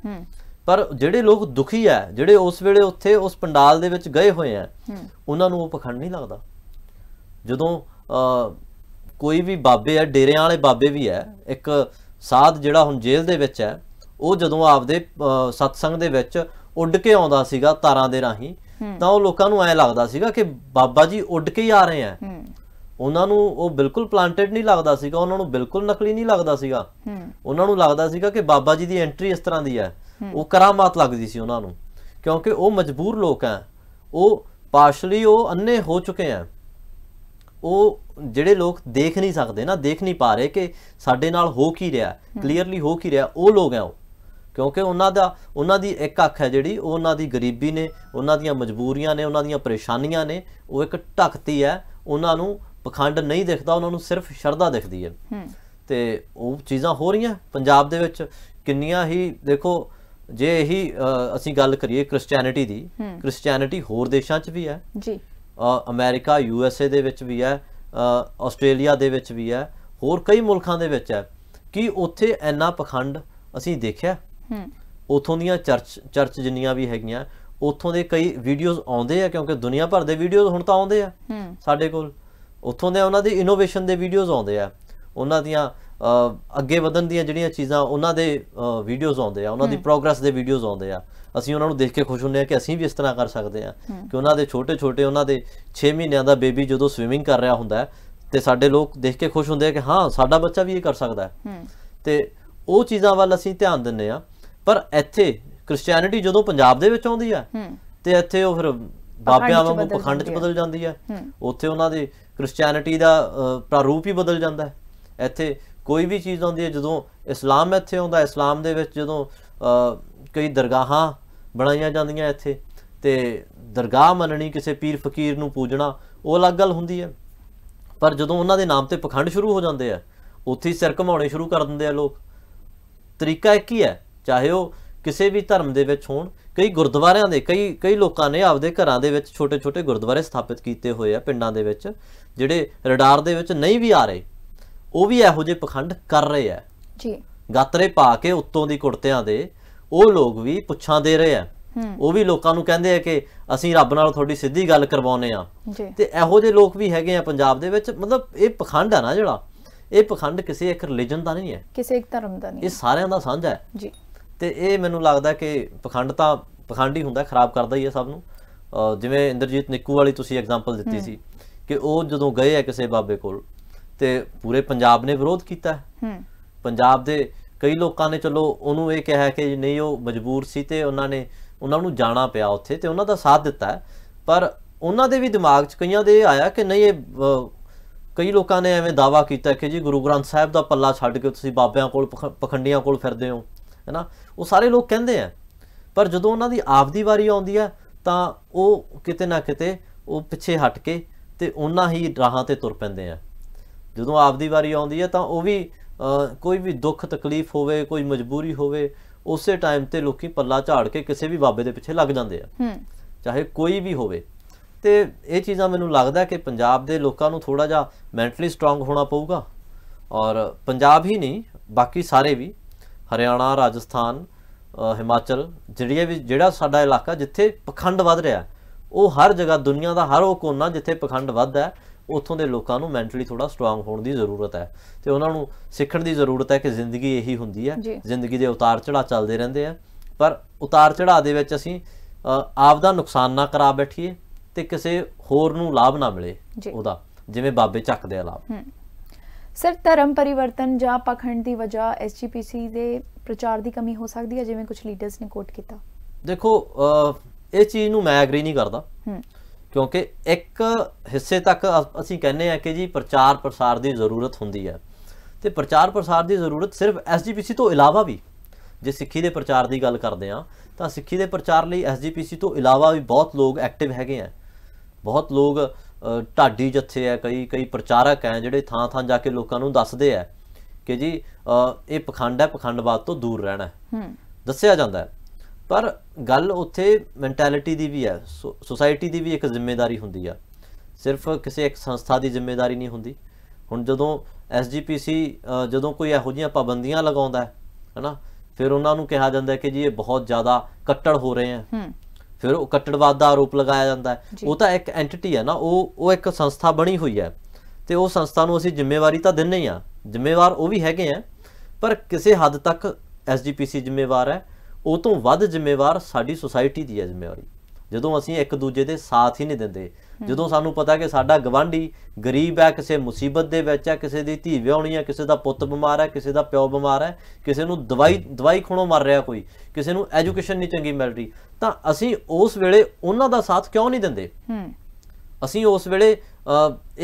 ਪਰ ਜਿਹੜੇ ਲੋਕ ਦੁਖੀ ਆ ਜਿਹੜੇ ਉਸ ਵੇਲੇ ਉੱਥੇ ਉਸ ਪੰਡਾਲ ਦੇ ਵਿੱਚ ਗਏ ਹੋਏ ਆ ਉਹਨਾਂ ਨੂੰ ਉਹ ਪਖੰਡ ਨਹੀਂ ਲੱਗਦਾ ਜਦੋਂ ਕੋਈ ਵੀ ਬਾਬੇ ਆ ਡੇਰਿਆਂ ਵਾਲੇ ਬਾਬੇ ਵੀ ਆ ਇੱਕ ਸਾਧ ਜਿਹੜਾ ਹੁਣ ਜੇਲ੍ਹ ਦੇ ਵਿੱਚ ਹੈ ਉਹ ਜਦੋਂ ਆਪਦੇ ਸਤਸੰਗ ਦੇ ਵਿੱਚ ਉੱਡ ਕੇ ਆਉਂਦਾ ਸੀਗਾ ਤਾਰਾਂ ਦੇ ਰਾਹੀਂ ਤਾਂ ਉਹ ਲੋਕਾਂ ਨੂੰ ਐ ਲੱਗਦਾ ਸੀਗਾ ਕਿ ਬਾਬਾ ਜੀ ਉੱਡ ਕੇ ਹੀ ਆ ਰਹੇ ਆ ਉਹਨਾਂ ਨੂੰ ਉਹ ਬਿਲਕੁਲ ਪਲਾਂਟਡ ਨਹੀਂ ਲੱਗਦਾ ਸੀਗਾ ਉਹਨਾਂ ਨੂੰ ਬਿਲਕੁਲ ਨਕਲੀ ਨਹੀਂ ਲੱਗਦਾ ਸੀਗਾ ਉਹਨਾਂ ਨੂੰ ਲੱਗਦਾ ਸੀਗਾ ਕਿ ਬਾਬਾ ਜੀ ਦੀ ਐਂਟਰੀ ਇਸ ਤਰ੍ਹਾਂ ਦੀ ਹੈ ਉਹ ਕਰਾਮਾਤ ਲੱਗਦੀ ਸੀ ਉਹਨਾਂ ਨੂੰ ਕਿਉਂਕਿ ਉਹ ਮਜਬੂਰ ਲੋਕ ਆ ਉਹ ਪਾਰਸ਼ਲੀ ਉਹ ਅੰਨੇ ਹੋ ਚੁੱਕੇ ਆ ਉਹ ਜਿਹੜੇ ਲੋਕ ਦੇਖ ਨਹੀਂ ਸਕਦੇ ਨਾ ਦੇਖ ਨਹੀਂ ਪਾ ਰਹੇ ਕਿ ਸਾਡੇ ਨਾਲ ਹੋ ਕੀ ਰਿਹਾ ਕਲੀਅਰਲੀ ਹੋ ਕੀ ਰਿਹਾ ਉਹ ਲੋਕ ਆ ਉਹ ਕਿਉਂਕਿ ਉਹਨਾਂ ਦਾ ਉਹਨਾਂ ਦੀ ਇੱਕ ਅੱਖ ਹੈ ਜਿਹੜੀ ਉਹਨਾਂ ਦੀ ਗਰੀਬੀ ਨੇ ਉਹਨਾਂ ਦੀਆਂ ਮਜਬੂਰੀਆਂ ਨੇ ਉਹਨਾਂ ਦੀਆਂ ਪਰੇਸ਼ਾਨੀਆਂ ਨੇ ਉਹ ਇੱਕ ਢਕਤੀ ਹੈ ਉਹਨਾਂ ਨੂੰ ਪਖੰਡ ਨਹੀਂ ਦਿਖਦਾ ਉਹਨਾਂ ਨੂੰ ਸਿਰਫ ਸ਼ਰਧਾ ਦਿਖਦੀ ਹੈ ਤੇ ਉਹ ਚੀਜ਼ਾਂ ਹੋ ਰਹੀਆਂ ਪੰਜਾਬ ਦੇ ਵਿੱਚ ਕਿੰਨੀਆਂ ਹੀ ਦੇਖੋ ਜੇ ਇਹੀ ਅਸੀਂ ਗੱਲ ਕਰੀਏ ਕ੍ਰਿਸਚੀਅਨਿਟੀ ਦੀ ਕ੍ਰਿਸਚੀਅਨਿਟੀ ਹੋਰ ਦੇਸ਼ਾਂ 'ਚ ਵੀ ਹੈ ਜੀ ਅਮਰੀਕਾ ਯੂ ਐਸ ਏ ਦੇ ਵਿੱਚ ਵੀ ਹੈ ਆਸਟ੍ਰੇਲੀਆ ਦੇ ਵਿੱਚ ਵੀ ਹੈ ਹੋਰ ਕਈ ਮੁਲਕਾਂ ਦੇ ਵਿੱਚ ਹੈ ਕਿ ਉੱਥੇ ਇੰਨਾ ਪਖੰਡ ਅਸੀਂ ਦੇਖਿਆ ਉਥੋਂ ਦੀਆਂ ਚਰਚ ਚਰਚ ਜਿੰਨੀਆਂ ਵੀ ਹੈਗੀਆਂ ਉਥੋਂ ਦੇ ਕਈ ਵੀਡੀਓਜ਼ ਆਉਂਦੇ ਆ ਕਿਉਂਕਿ ਦੁਨੀਆ ਭਰ ਦੇ ਵੀਡੀਓਜ਼ ਹੁਣ ਤਾਂ ਆਉਂਦੇ ਆ ਸਾਡੇ ਕੋਲ ਉਥੋਂ ਦੇ ਉਹਨਾਂ ਦੀ ਇਨੋਵੇਸ਼ਨ ਦੇ ਵੀਡੀਓਜ਼ ਆਉਂਦੇ ਆ ਉਹਨਾਂ ਦੀਆਂ ਅੱਗੇ ਵਧਣ ਦੀਆਂ ਜਿਹੜੀਆਂ ਚੀਜ਼ਾਂ ਉਹਨਾਂ ਦੇ ਵੀਡੀਓਜ਼ ਆਉਂਦੇ ਆ ਉਹਨਾਂ ਦੀ ਪ੍ਰੋਗਰੈਸ ਦੇ ਵੀਡੀਓਜ਼ ਆਉਂਦੇ ਆ ਅਸੀਂ ਉਹਨਾਂ ਨੂੰ ਦੇਖ ਕੇ ਖੁਸ਼ ਹੁੰਦੇ ਆ ਕਿ ਅਸੀਂ ਵੀ ਇਸ ਤਰ੍ਹਾਂ ਕਰ ਸਕਦੇ ਆ ਕਿ ਉਹਨਾਂ ਦੇ ਛੋਟੇ-ਛੋਟੇ ਉਹਨਾਂ ਦੇ 6 ਮਹੀਨਿਆਂ ਦਾ ਬੇਬੀ ਜਦੋਂ ਸਵਿਮਿੰਗ ਕਰ ਰਿਹਾ ਹੁੰਦਾ ਤੇ ਸਾਡੇ ਲੋਕ ਦੇਖ ਕੇ ਖੁਸ਼ ਹੁੰਦੇ ਆ ਕਿ ਹਾਂ ਸਾਡਾ ਬੱਚਾ ਵੀ ਇਹ ਕਰ ਸਕਦਾ ਹੈ ਤੇ ਉਹ ਚੀਜ਼ਾਂ ਵੱਲ ਅਸੀਂ ਧਿਆਨ ਦਿੰਨੇ ਆ ਪਰ ਇੱਥੇ ਕ੍ਰਿਸਚੀਅਨਿਟੀ ਜਦੋਂ ਪੰਜਾਬ ਦੇ ਵਿੱਚ ਆਉਂਦੀ ਆ ਤੇ ਇੱਥੇ ਉਹ ਫਿਰ ਬਾਬਿਆਂ ਵਾਂਗੂ ਪਖੰਡ ਚ ਬਦਲ ਜਾਂਦੀ ਆ ਉੱਥੇ ਉਹਨਾਂ ਦੇ ਕ੍ਰਿਸਚੀਅਨਿਟੀ ਦਾ ਪ੍ਰਾਰੂਪ ਹੀ ਬਦਲ ਜਾਂਦਾ ਹੈ ਇੱਥੇ ਕੋਈ ਵੀ ਚੀਜ਼ ਆਉਂਦੀ ਹੈ ਜਦੋਂ ਇਸਲਾਮ ਇੱਥੇ ਆਉਂਦਾ ਇਸਲਾਮ ਦੇ ਵਿੱਚ ਜਦੋਂ ਕਈ ਦਰਗਾਹਾਂ ਬਣਾਈਆਂ ਜਾਂਦੀਆਂ ਇੱਥੇ ਤੇ ਦਰਗਾਹ ਮੰਨਣੀ ਕਿਸੇ ਪੀਰ ਫਕੀਰ ਨੂੰ ਪੂਜਣਾ ਉਹ ਅਲੱਗ ਗੱਲ ਹੁੰਦੀ ਹੈ ਪਰ ਜਦੋਂ ਉਹਨਾਂ ਦੇ ਨਾਮ ਤੇ ਪਖੰਡ ਸ਼ੁਰੂ ਹੋ ਜਾਂਦੇ ਆ ਉੱਥੇ ਸਿਰ ਘਮਾਉਣੇ ਸ਼ੁਰੂ ਕਰ ਦਿੰਦੇ ਆ ਲੋਕ ਤਰੀਕਾ ਇੱਕ ਹੀ ਹੈ ਚਾਹੇ ਉਹ ਕਿਸੇ ਵੀ ਧਰਮ ਦੇ ਵਿੱਚ ਹੋਣ ਕਈ ਗੁਰਦੁਆਰਿਆਂ ਦੇ ਕਈ ਕਈ ਲੋਕਾਂ ਨੇ ਆਪਦੇ ਘਰਾਂ ਦੇ ਵਿੱਚ ਛੋਟੇ-ਛੋਟੇ ਗੁਰਦੁਆਰੇ ਸਥਾਪਿਤ ਕੀਤੇ ਹੋਏ ਆ ਪਿੰਡਾਂ ਦੇ ਵਿੱਚ ਜਿਹੜੇ ਰਡਾਰ ਦੇ ਵਿੱਚ ਨਹੀਂ ਵੀ ਆ ਰਹੇ ਉਹ ਵੀ ਇਹੋ ਜਿਹੇ ਪਖੰਡ ਕਰ ਰਹੇ ਆ ਜੀ ਗਾਤਰੇ ਪਾ ਕੇ ਉੱਤੋਂ ਦੀ ਕੁੜਤਿਆਂ ਦੇ ਉਹ ਲੋਕ ਵੀ ਪੁੱਛਾਂ ਦੇ ਰਹੇ ਆ ਉਹ ਵੀ ਲੋਕਾਂ ਨੂੰ ਕਹਿੰਦੇ ਆ ਕਿ ਅਸੀਂ ਰੱਬ ਨਾਲ ਤੁਹਾਡੀ ਸਿੱਧੀ ਗੱਲ ਕਰਵਾਉਨੇ ਆ ਤੇ ਇਹੋ ਜਿਹੇ ਲੋਕ ਵੀ ਹੈਗੇ ਆ ਪੰਜਾਬ ਦੇ ਵਿੱਚ ਮਤਲਬ ਇਹ ਪਖੰਡ ਆ ਨਾ ਜਿਹੜਾ ਇਹ ਪਖੰਡ ਕਿਸੇ ਇੱਕ ਰਿਲੀਜਨ ਦਾ ਨਹੀਂ ਹੈ ਕਿਸੇ ਇੱਕ ਧਰਮ ਦਾ ਨਹੀਂ ਇਹ ਸਾਰਿਆਂ ਦਾ ਸਾਂਝਾ ਹੈ ਜੀ ਤੇ ਇਹ ਮੈਨੂੰ ਲੱਗਦਾ ਕਿ ਪਖੰਡ ਤਾਂ ਪਖੰਡ ਹੀ ਹੁੰਦਾ ਖਰਾਬ ਕਰਦਾ ਹੀ ਹੈ ਸਭ ਨੂੰ ਜਿਵੇਂ ਇੰਦਰਜੀਤ ਨਿੱਕੂ ਵਾਲੀ ਤੁਸੀਂ ਐਗਜ਼ਾਮਪਲ ਦਿੱਤੀ ਸੀ ਕਿ ਉਹ ਜਦੋਂ ਗਏ ਆ ਕਿਸੇ ਬਾਬੇ ਕੋਲ ਤੇ ਪੂਰੇ ਪੰਜਾਬ ਨੇ ਵਿਰੋਧ ਕੀਤਾ ਪੰਜਾਬ ਦੇ ਕਈ ਲੋਕਾਂ ਨੇ ਚਲੋ ਉਹਨੂੰ ਇਹ ਕਿਹਾ ਕਿ ਨਹੀਂ ਉਹ ਮਜਬੂਰ ਸੀ ਤੇ ਉਹਨਾਂ ਨੇ ਉਹਨਾਂ ਨੂੰ ਜਾਣਾ ਪਿਆ ਉੱਥੇ ਤੇ ਉਹਨਾਂ ਦਾ ਸਾਥ ਦਿੱਤਾ ਪਰ ਉਹਨਾਂ ਦੇ ਵੀ ਦਿਮਾਗ 'ਚ ਕਈਆਂ ਦੇ ਆਇਆ ਕਿ ਨਹੀਂ ਇਹ ਕਈ ਲੋਕਾਂ ਨੇ ਐਵੇਂ ਦਾਵਾ ਕੀਤਾ ਕਿ ਜੀ ਗੁਰੂ ਗ੍ਰੰਥ ਸਾਹਿਬ ਦਾ ਪੱਲਾ ਛੱਡ ਕੇ ਤੁਸੀਂ ਬਾਬਿਆਂ ਕੋਲ ਪਖੰਡੀਆਂ ਕੋਲ ਫਿਰਦੇ ਹੋ ਹੈਨਾ ਉਹ ਸਾਰੇ ਲੋਕ ਕਹਿੰਦੇ ਆ ਪਰ ਜਦੋਂ ਉਹਨਾਂ ਦੀ ਆਪਦੀ ਵਾਰੀ ਆਉਂਦੀ ਆ ਤਾਂ ਉਹ ਕਿਤੇ ਨਾ ਕਿਤੇ ਉਹ ਪਿੱਛੇ ਹਟ ਕੇ ਤੇ ਉਹਨਾਂ ਹੀ ਰਾਹਾਂ ਤੇ ਤੁਰ ਪੈਂਦੇ ਆ ਜਦੋਂ ਆਪਦੀ ਵਾਰੀ ਆਉਂਦੀ ਹੈ ਤਾਂ ਉਹ ਵੀ ਕੋਈ ਵੀ ਦੁੱਖ ਤਕਲੀਫ ਹੋਵੇ ਕੋਈ ਮਜਬੂਰੀ ਹੋਵੇ ਉਸੇ ਟਾਈਮ ਤੇ ਲੋਕੀ ਪੱਲਾ ਝਾੜ ਕੇ ਕਿਸੇ ਵੀ ਬਾਬੇ ਦੇ ਪਿੱਛੇ ਲੱਗ ਜਾਂਦੇ ਆ ਹੂੰ ਚਾਹੇ ਕੋਈ ਵੀ ਹੋਵੇ ਤੇ ਇਹ ਚੀਜ਼ਾਂ ਮੈਨੂੰ ਲੱਗਦਾ ਕਿ ਪੰਜਾਬ ਦੇ ਲੋਕਾਂ ਨੂੰ ਥੋੜਾ ਜਿਹਾ ਮੈਂਟਲੀ ਸਟਰੋਂਗ ਹੋਣਾ ਪਊਗਾ ਔਰ ਪੰਜਾਬ ਹੀ ਨਹੀਂ ਬਾਕੀ ਸਾਰੇ ਵੀ ਹਰਿਆਣਾ ਰਾਜਸਥਾਨ ਹਿਮਾਚਲ ਜਿਹੜੀਆਂ ਵੀ ਜਿਹੜਾ ਸਾਡਾ ਇਲਾਕਾ ਜਿੱਥੇ ਪਖੰਡ ਵੱਧ ਰਿਹਾ ਉਹ ਹਰ ਜਗ੍ਹਾ ਦੁਨੀਆ ਦਾ ਹਰ ਉਹ ਕੋਨਾ ਜਿੱਥੇ ਪਖੰਡ ਵੱਧ ਹੈ ਉਥੋਂ ਦੇ ਲੋਕਾਂ ਨੂੰ ਮੈਂਟਲੀ ਥੋੜਾ ਸਟਰੋਂਗ ਹੋਣ ਦੀ ਜ਼ਰੂਰਤ ਹੈ ਤੇ ਉਹਨਾਂ ਨੂੰ ਸਿੱਖਣ ਦੀ ਜ਼ਰੂਰਤ ਹੈ ਕਿ ਜ਼ਿੰਦਗੀ ਇਹੀ ਹੁੰਦੀ ਹੈ ਜ਼ਿੰਦਗੀ ਦੇ ਉਤਾਰ ਚੜਾ ਚੱਲਦੇ ਰਹਿੰਦੇ ਆ ਪਰ ਉਤਾਰ ਚੜਾ ਦੇ ਵਿੱਚ ਅਸੀਂ ਆਪ ਦਾ ਨੁਕਸਾਨ ਨਾ ਕਰਾ ਬੈਠੀਏ ਤੇ ਕਿਸੇ ਹੋਰ ਨੂੰ ਲਾਭ ਨਾ ਮਿਲੇ ਉਹਦਾ ਜਿਵੇਂ ਬਾਬੇ ਚੱਕਦੇ ਆ ਲਾਭ ਸਰ ਧਰਮ ਪਰਿਵਰਤਨ ਜਾਂ ਪਖੰਡ ਦੀ ਵਜ੍ਹਾ ਐਸਜੀਪੀਸੀ ਦੇ ਪ੍ਰਚਾਰ ਦੀ ਕਮੀ ਹੋ ਸਕਦੀ ਹੈ ਜਿਵੇਂ ਕੁਝ ਲੀਡਰਸ ਨੇ ਕੋਟ ਕੀਤਾ ਦੇਖੋ ਇਹ ਚੀਜ਼ ਨੂੰ ਮੈਂ ਐਗਰੀ ਨਹੀਂ ਕਰਦਾ ਕਿਉਂਕਿ ਇੱਕ ਹਿੱਸੇ ਤੱਕ ਅਸੀਂ ਕਹਿੰਦੇ ਆ ਕਿ ਜੀ ਪ੍ਰਚਾਰ ਪ੍ਰਸਾਰ ਦੀ ਜ਼ਰੂਰਤ ਹੁੰਦੀ ਹੈ ਤੇ ਪ੍ਰਚਾਰ ਪ੍ਰਸਾਰ ਦੀ ਜ਼ਰੂਰਤ ਸਿਰਫ ਐਸਜੀਪੀਸੀ ਤੋਂ ਇਲਾਵਾ ਵੀ ਜੇ ਸਿੱਖੀ ਦੇ ਪ੍ਰਚਾਰ ਦੀ ਗੱਲ ਕਰਦੇ ਆ ਤਾਂ ਸਿੱਖੀ ਦੇ ਪ੍ਰਚਾਰ ਲਈ ਐਸਜੀਪੀਸੀ ਤੋਂ ਇਲਾਵਾ ਵੀ ਬਹੁਤ ਲੋਕ ਐਕਟਿਵ ਹੈਗੇ ਆ ਬਹੁਤ ਲੋਕ ਢਾਡੀ ਜੱਥੇ ਆ ਕਈ ਕਈ ਪ੍ਰਚਾਰਕ ਆ ਜਿਹੜੇ ਥਾਂ ਥਾਂ ਜਾ ਕੇ ਲੋਕਾਂ ਨੂੰ ਦੱਸਦੇ ਆ ਕਿ ਜੀ ਇਹ ਪਖੰਡ ਹੈ ਪਖੰਡਵਾਦ ਤੋਂ ਦੂਰ ਰਹਿਣਾ ਹੈ ਦੱਸਿਆ ਜਾਂਦਾ ਪਰ ਗੱਲ ਉੱਥੇ ਮੈਂਟੈਲਿਟੀ ਦੀ ਵੀ ਹੈ ਸੋਸਾਇਟੀ ਦੀ ਵੀ ਇੱਕ ਜ਼ਿੰਮੇਵਾਰੀ ਹੁੰਦੀ ਆ ਸਿਰਫ ਕਿਸੇ ਇੱਕ ਸੰਸਥਾ ਦੀ ਜ਼ਿੰਮੇਵਾਰੀ ਨਹੀਂ ਹੁੰਦੀ ਹੁਣ ਜਦੋਂ ਐਸਜੀਪੀਸੀ ਜਦੋਂ ਕੋਈ ਇਹੋ ਜਿਹੀਆਂ ਪਾਬੰਦੀਆਂ ਲਗਾਉਂਦਾ ਹੈ ਹਨਾ ਫਿਰ ਉਹਨਾਂ ਨੂੰ ਕਿਹਾ ਜਾਂਦਾ ਕਿ ਜੀ ਇਹ ਬਹੁਤ ਜ਼ਿਆਦਾ ਕੱਟੜ ਹੋ ਰਹੇ ਆ ਫਿਰ ਉਹ ਕੱਟੜਵਾਦ ਦਾ ਆਰੋਪ ਲਗਾਇਆ ਜਾਂਦਾ ਹੈ ਉਹ ਤਾਂ ਇੱਕ ਐਂਟੀਟੀ ਹੈ ਨਾ ਉਹ ਉਹ ਇੱਕ ਸੰਸਥਾ ਬਣੀ ਹੋਈ ਹੈ ਤੇ ਉਹ ਸੰਸਥਾ ਨੂੰ ਅਸੀਂ ਜ਼ਿੰਮੇਵਾਰੀ ਤਾਂ ਦਿੰਨੇ ਆ ਜ਼ਿੰਮੇਵਾਰ ਉਹ ਵੀ ਹੈਗੇ ਆ ਪਰ ਕਿਸੇ ਹੱਦ ਤੱਕ ਐਸਜੀਪੀਸੀ ਜ਼ਿੰਮੇਵਾਰ ਹੈ ਉਹ ਤੋਂ ਵੱਧ ਜ਼ਿੰਮੇਵਾਰ ਸਾਡੀ ਸੁਸਾਇਟੀ ਦੀ ਹੈ ਜ਼ਿੰਮੇਵਾਰੀ ਜਦੋਂ ਅਸੀਂ ਇੱਕ ਦੂਜੇ ਦੇ ਸਾਥ ਹੀ ਨਹੀਂ ਦਿੰਦੇ ਜਦੋਂ ਸਾਨੂੰ ਪਤਾ ਕਿ ਸਾਡਾ ਗਵਾਂਢੀ ਗਰੀਬ ਹੈ ਕਿਸੇ ਮੁਸੀਬਤ ਦੇ ਵਿੱਚ ਹੈ ਕਿਸੇ ਦੀ ਧੀ ਵਿਆਹਣੀ ਹੈ ਕਿਸੇ ਦਾ ਪੁੱਤ ਬਿਮਾਰ ਹੈ ਕਿਸੇ ਦਾ ਪਿਓ ਬਿਮਾਰ ਹੈ ਕਿਸੇ ਨੂੰ ਦਵਾਈ ਦਵਾਈ ਖਣੋ ਮਰ ਰਿਹਾ ਕੋਈ ਕਿਸੇ ਨੂੰ ਐਜੂਕੇਸ਼ਨ ਨਹੀਂ ਚੰਗੀ ਮਿਲ ਰਹੀ ਤਾਂ ਅਸੀਂ ਉਸ ਵੇਲੇ ਉਹਨਾਂ ਦਾ ਸਾਥ ਕਿਉਂ ਨਹੀਂ ਦਿੰਦੇ ਅਸੀਂ ਉਸ ਵੇਲੇ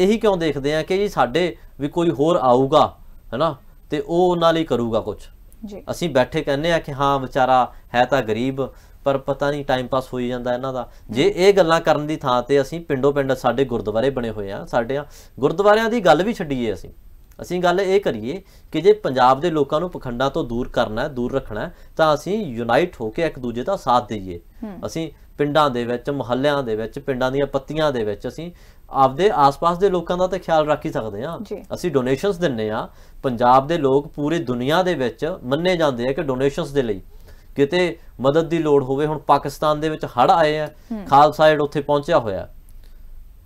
ਇਹੀ ਕਿਉਂ ਦੇਖਦੇ ਆ ਕਿ ਜੀ ਸਾਡੇ ਵੀ ਕੋਈ ਹੋਰ ਆਊਗਾ ਹੈਨਾ ਤੇ ਉਹ ਉਹਨਾਂ ਲਈ ਕਰੂਗਾ ਕੁਝ ਜੀ ਅਸੀਂ ਬੈਠੇ ਕਹਿੰਦੇ ਆ ਕਿ ਹਾਂ ਵਿਚਾਰਾ ਹੈ ਤਾਂ ਗਰੀਬ ਪਰ ਪਤਾ ਨਹੀਂ ਟਾਈਮ ਪਾਸ ਹੋਈ ਜਾਂਦਾ ਇਹਨਾਂ ਦਾ ਜੇ ਇਹ ਗੱਲਾਂ ਕਰਨ ਦੀ ਥਾਂ ਤੇ ਅਸੀਂ ਪਿੰਡੋ ਪਿੰਡ ਸਾਡੇ ਗੁਰਦੁਆਰੇ ਬਣੇ ਹੋਏ ਆ ਸਾਡੇ ਗੁਰਦੁਆਰਿਆਂ ਦੀ ਗੱਲ ਵੀ ਛੱਡੀਏ ਅਸੀਂ ਅਸੀਂ ਗੱਲ ਇਹ ਕਰੀਏ ਕਿ ਜੇ ਪੰਜਾਬ ਦੇ ਲੋਕਾਂ ਨੂੰ ਪਖੰਡਾਂ ਤੋਂ ਦੂਰ ਕਰਨਾ ਹੈ ਦੂਰ ਰੱਖਣਾ ਹੈ ਤਾਂ ਅਸੀਂ ਯੂਨਾਈਟ ਹੋ ਕੇ ਇੱਕ ਦੂਜੇ ਦਾ ਸਾਥ ਦਈਏ ਅਸੀਂ ਪਿੰਡਾਂ ਦੇ ਵਿੱਚ ਮੁਹੱਲਿਆਂ ਦੇ ਵਿੱਚ ਪਿੰਡਾਂ ਦੀਆਂ ਪੱਤੀਆਂ ਦੇ ਵਿੱਚ ਅਸੀਂ ਆਪਦੇ ਆਸ-ਪਾਸ ਦੇ ਲੋਕਾਂ ਦਾ ਤਾਂ ਖਿਆਲ ਰੱਖ ਹੀ ਸਕਦੇ ਆ ਅਸੀਂ ਡੋਨੇਸ਼ਨਸ ਦਿੰਨੇ ਆ ਪੰਜਾਬ ਦੇ ਲੋਕ ਪੂਰੀ ਦੁਨੀਆ ਦੇ ਵਿੱਚ ਮੰਨੇ ਜਾਂਦੇ ਆ ਕਿ ਡੋਨੇਸ਼ਨਸ ਦੇ ਲਈ ਕਿਤੇ ਮਦਦ ਦੀ ਲੋੜ ਹੋਵੇ ਹੁਣ ਪਾਕਿਸਤਾਨ ਦੇ ਵਿੱਚ ਹੜ ਆਏ ਆ ਖਾਲਸਾ ਜਿਹੜਾ ਉੱਥੇ ਪਹੁੰਚਿਆ ਹੋਇਆ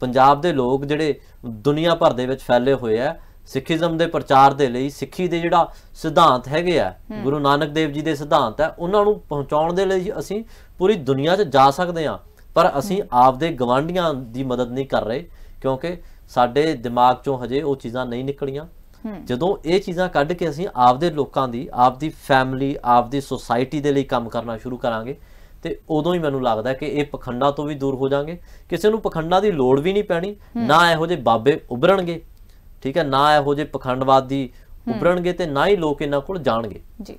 ਪੰਜਾਬ ਦੇ ਲੋਕ ਜਿਹੜੇ ਦੁਨੀਆ ਭਰ ਦੇ ਵਿੱਚ ਫੈਲੇ ਹੋਏ ਆ ਸਿੱਖੀਜ਼ਮ ਦੇ ਪ੍ਰਚਾਰ ਦੇ ਲਈ ਸਿੱਖੀ ਦੇ ਜਿਹੜਾ ਸਿਧਾਂਤ ਹੈਗੇ ਆ ਗੁਰੂ ਨਾਨਕ ਦੇਵ ਜੀ ਦੇ ਸਿਧਾਂਤ ਆ ਉਹਨਾਂ ਨੂੰ ਪਹੁੰਚਾਉਣ ਦੇ ਲਈ ਅਸੀਂ ਪੂਰੀ ਦੁਨੀਆ 'ਚ ਜਾ ਸਕਦੇ ਆ ਪਰ ਅਸੀਂ ਆਪਦੇ ਗਵਾਂਢੀਆਂ ਦੀ ਮਦਦ ਨਹੀਂ ਕਰ ਰਹੇ ਕਿਉਂਕਿ ਸਾਡੇ ਦਿਮਾਗ 'ਚੋਂ ਹਜੇ ਉਹ ਚੀਜ਼ਾਂ ਨਹੀਂ ਨਿਕਲੀਆਂ ਜਦੋਂ ਇਹ ਚੀਜ਼ਾਂ ਕੱਢ ਕੇ ਅਸੀਂ ਆਪਦੇ ਲੋਕਾਂ ਦੀ ਆਪਦੀ ਫੈਮਿਲੀ ਆਪਦੀ ਸੋਸਾਇਟੀ ਦੇ ਲਈ ਕੰਮ ਕਰਨਾ ਸ਼ੁਰੂ ਕਰਾਂਗੇ ਤੇ ਉਦੋਂ ਹੀ ਮੈਨੂੰ ਲੱਗਦਾ ਕਿ ਇਹ ਪਖੰਡਾਂ ਤੋਂ ਵੀ ਦੂਰ ਹੋ ਜਾਾਂਗੇ ਕਿਸੇ ਨੂੰ ਪਖੰਡਾਂ ਦੀ ਲੋੜ ਵੀ ਨਹੀਂ ਪੈਣੀ ਨਾ ਇਹੋ ਜਿਹੇ ਬਾਬੇ ਉਭਰਣਗੇ ਠੀਕ ਹੈ ਨਾ ਇਹੋ ਪਖੰਡਵਾਦ ਪਖੰਡਵਾਦੀ ਉਭਰਣਗੇ ਤੇ ਨਾ ਹੀ ਲੋਕ ਇਹਨਾਂ ਕੋਲ ਜਾਣਗੇ ਜੀ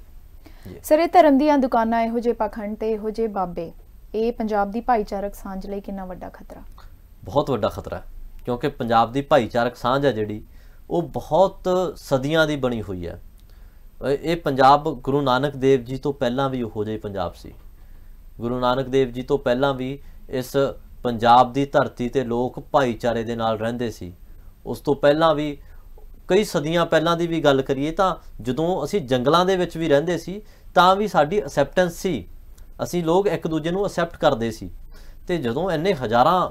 ਸਰ ਇਹ ਧਰਮ ਦੀਆਂ ਦੁਕਾਨਾਂ ਇਹੋ ਜਿਹੇ ਪਖੰਡ ਤੇ ਇਹੋ ਜਿਹੇ ਬਾਬੇ ਇਹ ਪੰਜਾਬ ਦੀ ਭਾਈਚਾਰਕ ਸਾਂਝ ਲਈ ਕਿੰਨਾ ਵੱਡਾ ਖਤਰਾ ਬਹੁਤ ਵੱਡਾ ਖਤਰਾ ਕਿਉਂਕਿ ਪੰਜਾਬ ਦੀ ਭਾਈਚਾਰਕ ਸਾਂਝ ਹੈ ਜਿਹੜੀ ਉਹ ਬਹੁਤ ਸਦੀਆਂ ਦੀ ਬਣੀ ਹੋਈ ਹੈ ਇਹ ਪੰਜਾਬ ਗੁਰੂ ਨਾਨਕ ਦੇਵ ਜੀ ਤੋਂ ਪਹਿਲਾਂ ਵੀ ਉਹੋ ਜਿਹਾ ਪੰਜਾਬ ਸੀ ਗੁਰੂ ਨਾਨਕ ਦੇਵ ਜੀ ਤੋਂ ਪਹਿਲਾਂ ਵੀ ਇਸ ਪੰਜਾਬ ਦੀ ਧਰਤੀ ਤੇ ਲੋਕ ਭਾਈਚਾਰੇ ਦੇ ਨਾਲ ਰਹਿੰਦੇ ਸੀ ਉਸ ਤੋਂ ਪਹਿਲਾਂ ਵੀ ਕਈ ਸਦੀਆਂ ਪਹਿਲਾਂ ਦੀ ਵੀ ਗੱਲ ਕਰੀਏ ਤਾਂ ਜਦੋਂ ਅਸੀਂ ਜੰਗਲਾਂ ਦੇ ਵਿੱਚ ਵੀ ਰਹਿੰਦੇ ਸੀ ਤਾਂ ਵੀ ਸਾਡੀ ਅਸੈਪਟੈਂਸ ਸੀ ਅਸੀਂ ਲੋਕ ਇੱਕ ਦੂਜੇ ਨੂੰ ਅਸੈਪਟ ਕਰਦੇ ਸੀ ਤੇ ਜਦੋਂ ਇੰਨੇ ਹਜ਼ਾਰਾਂ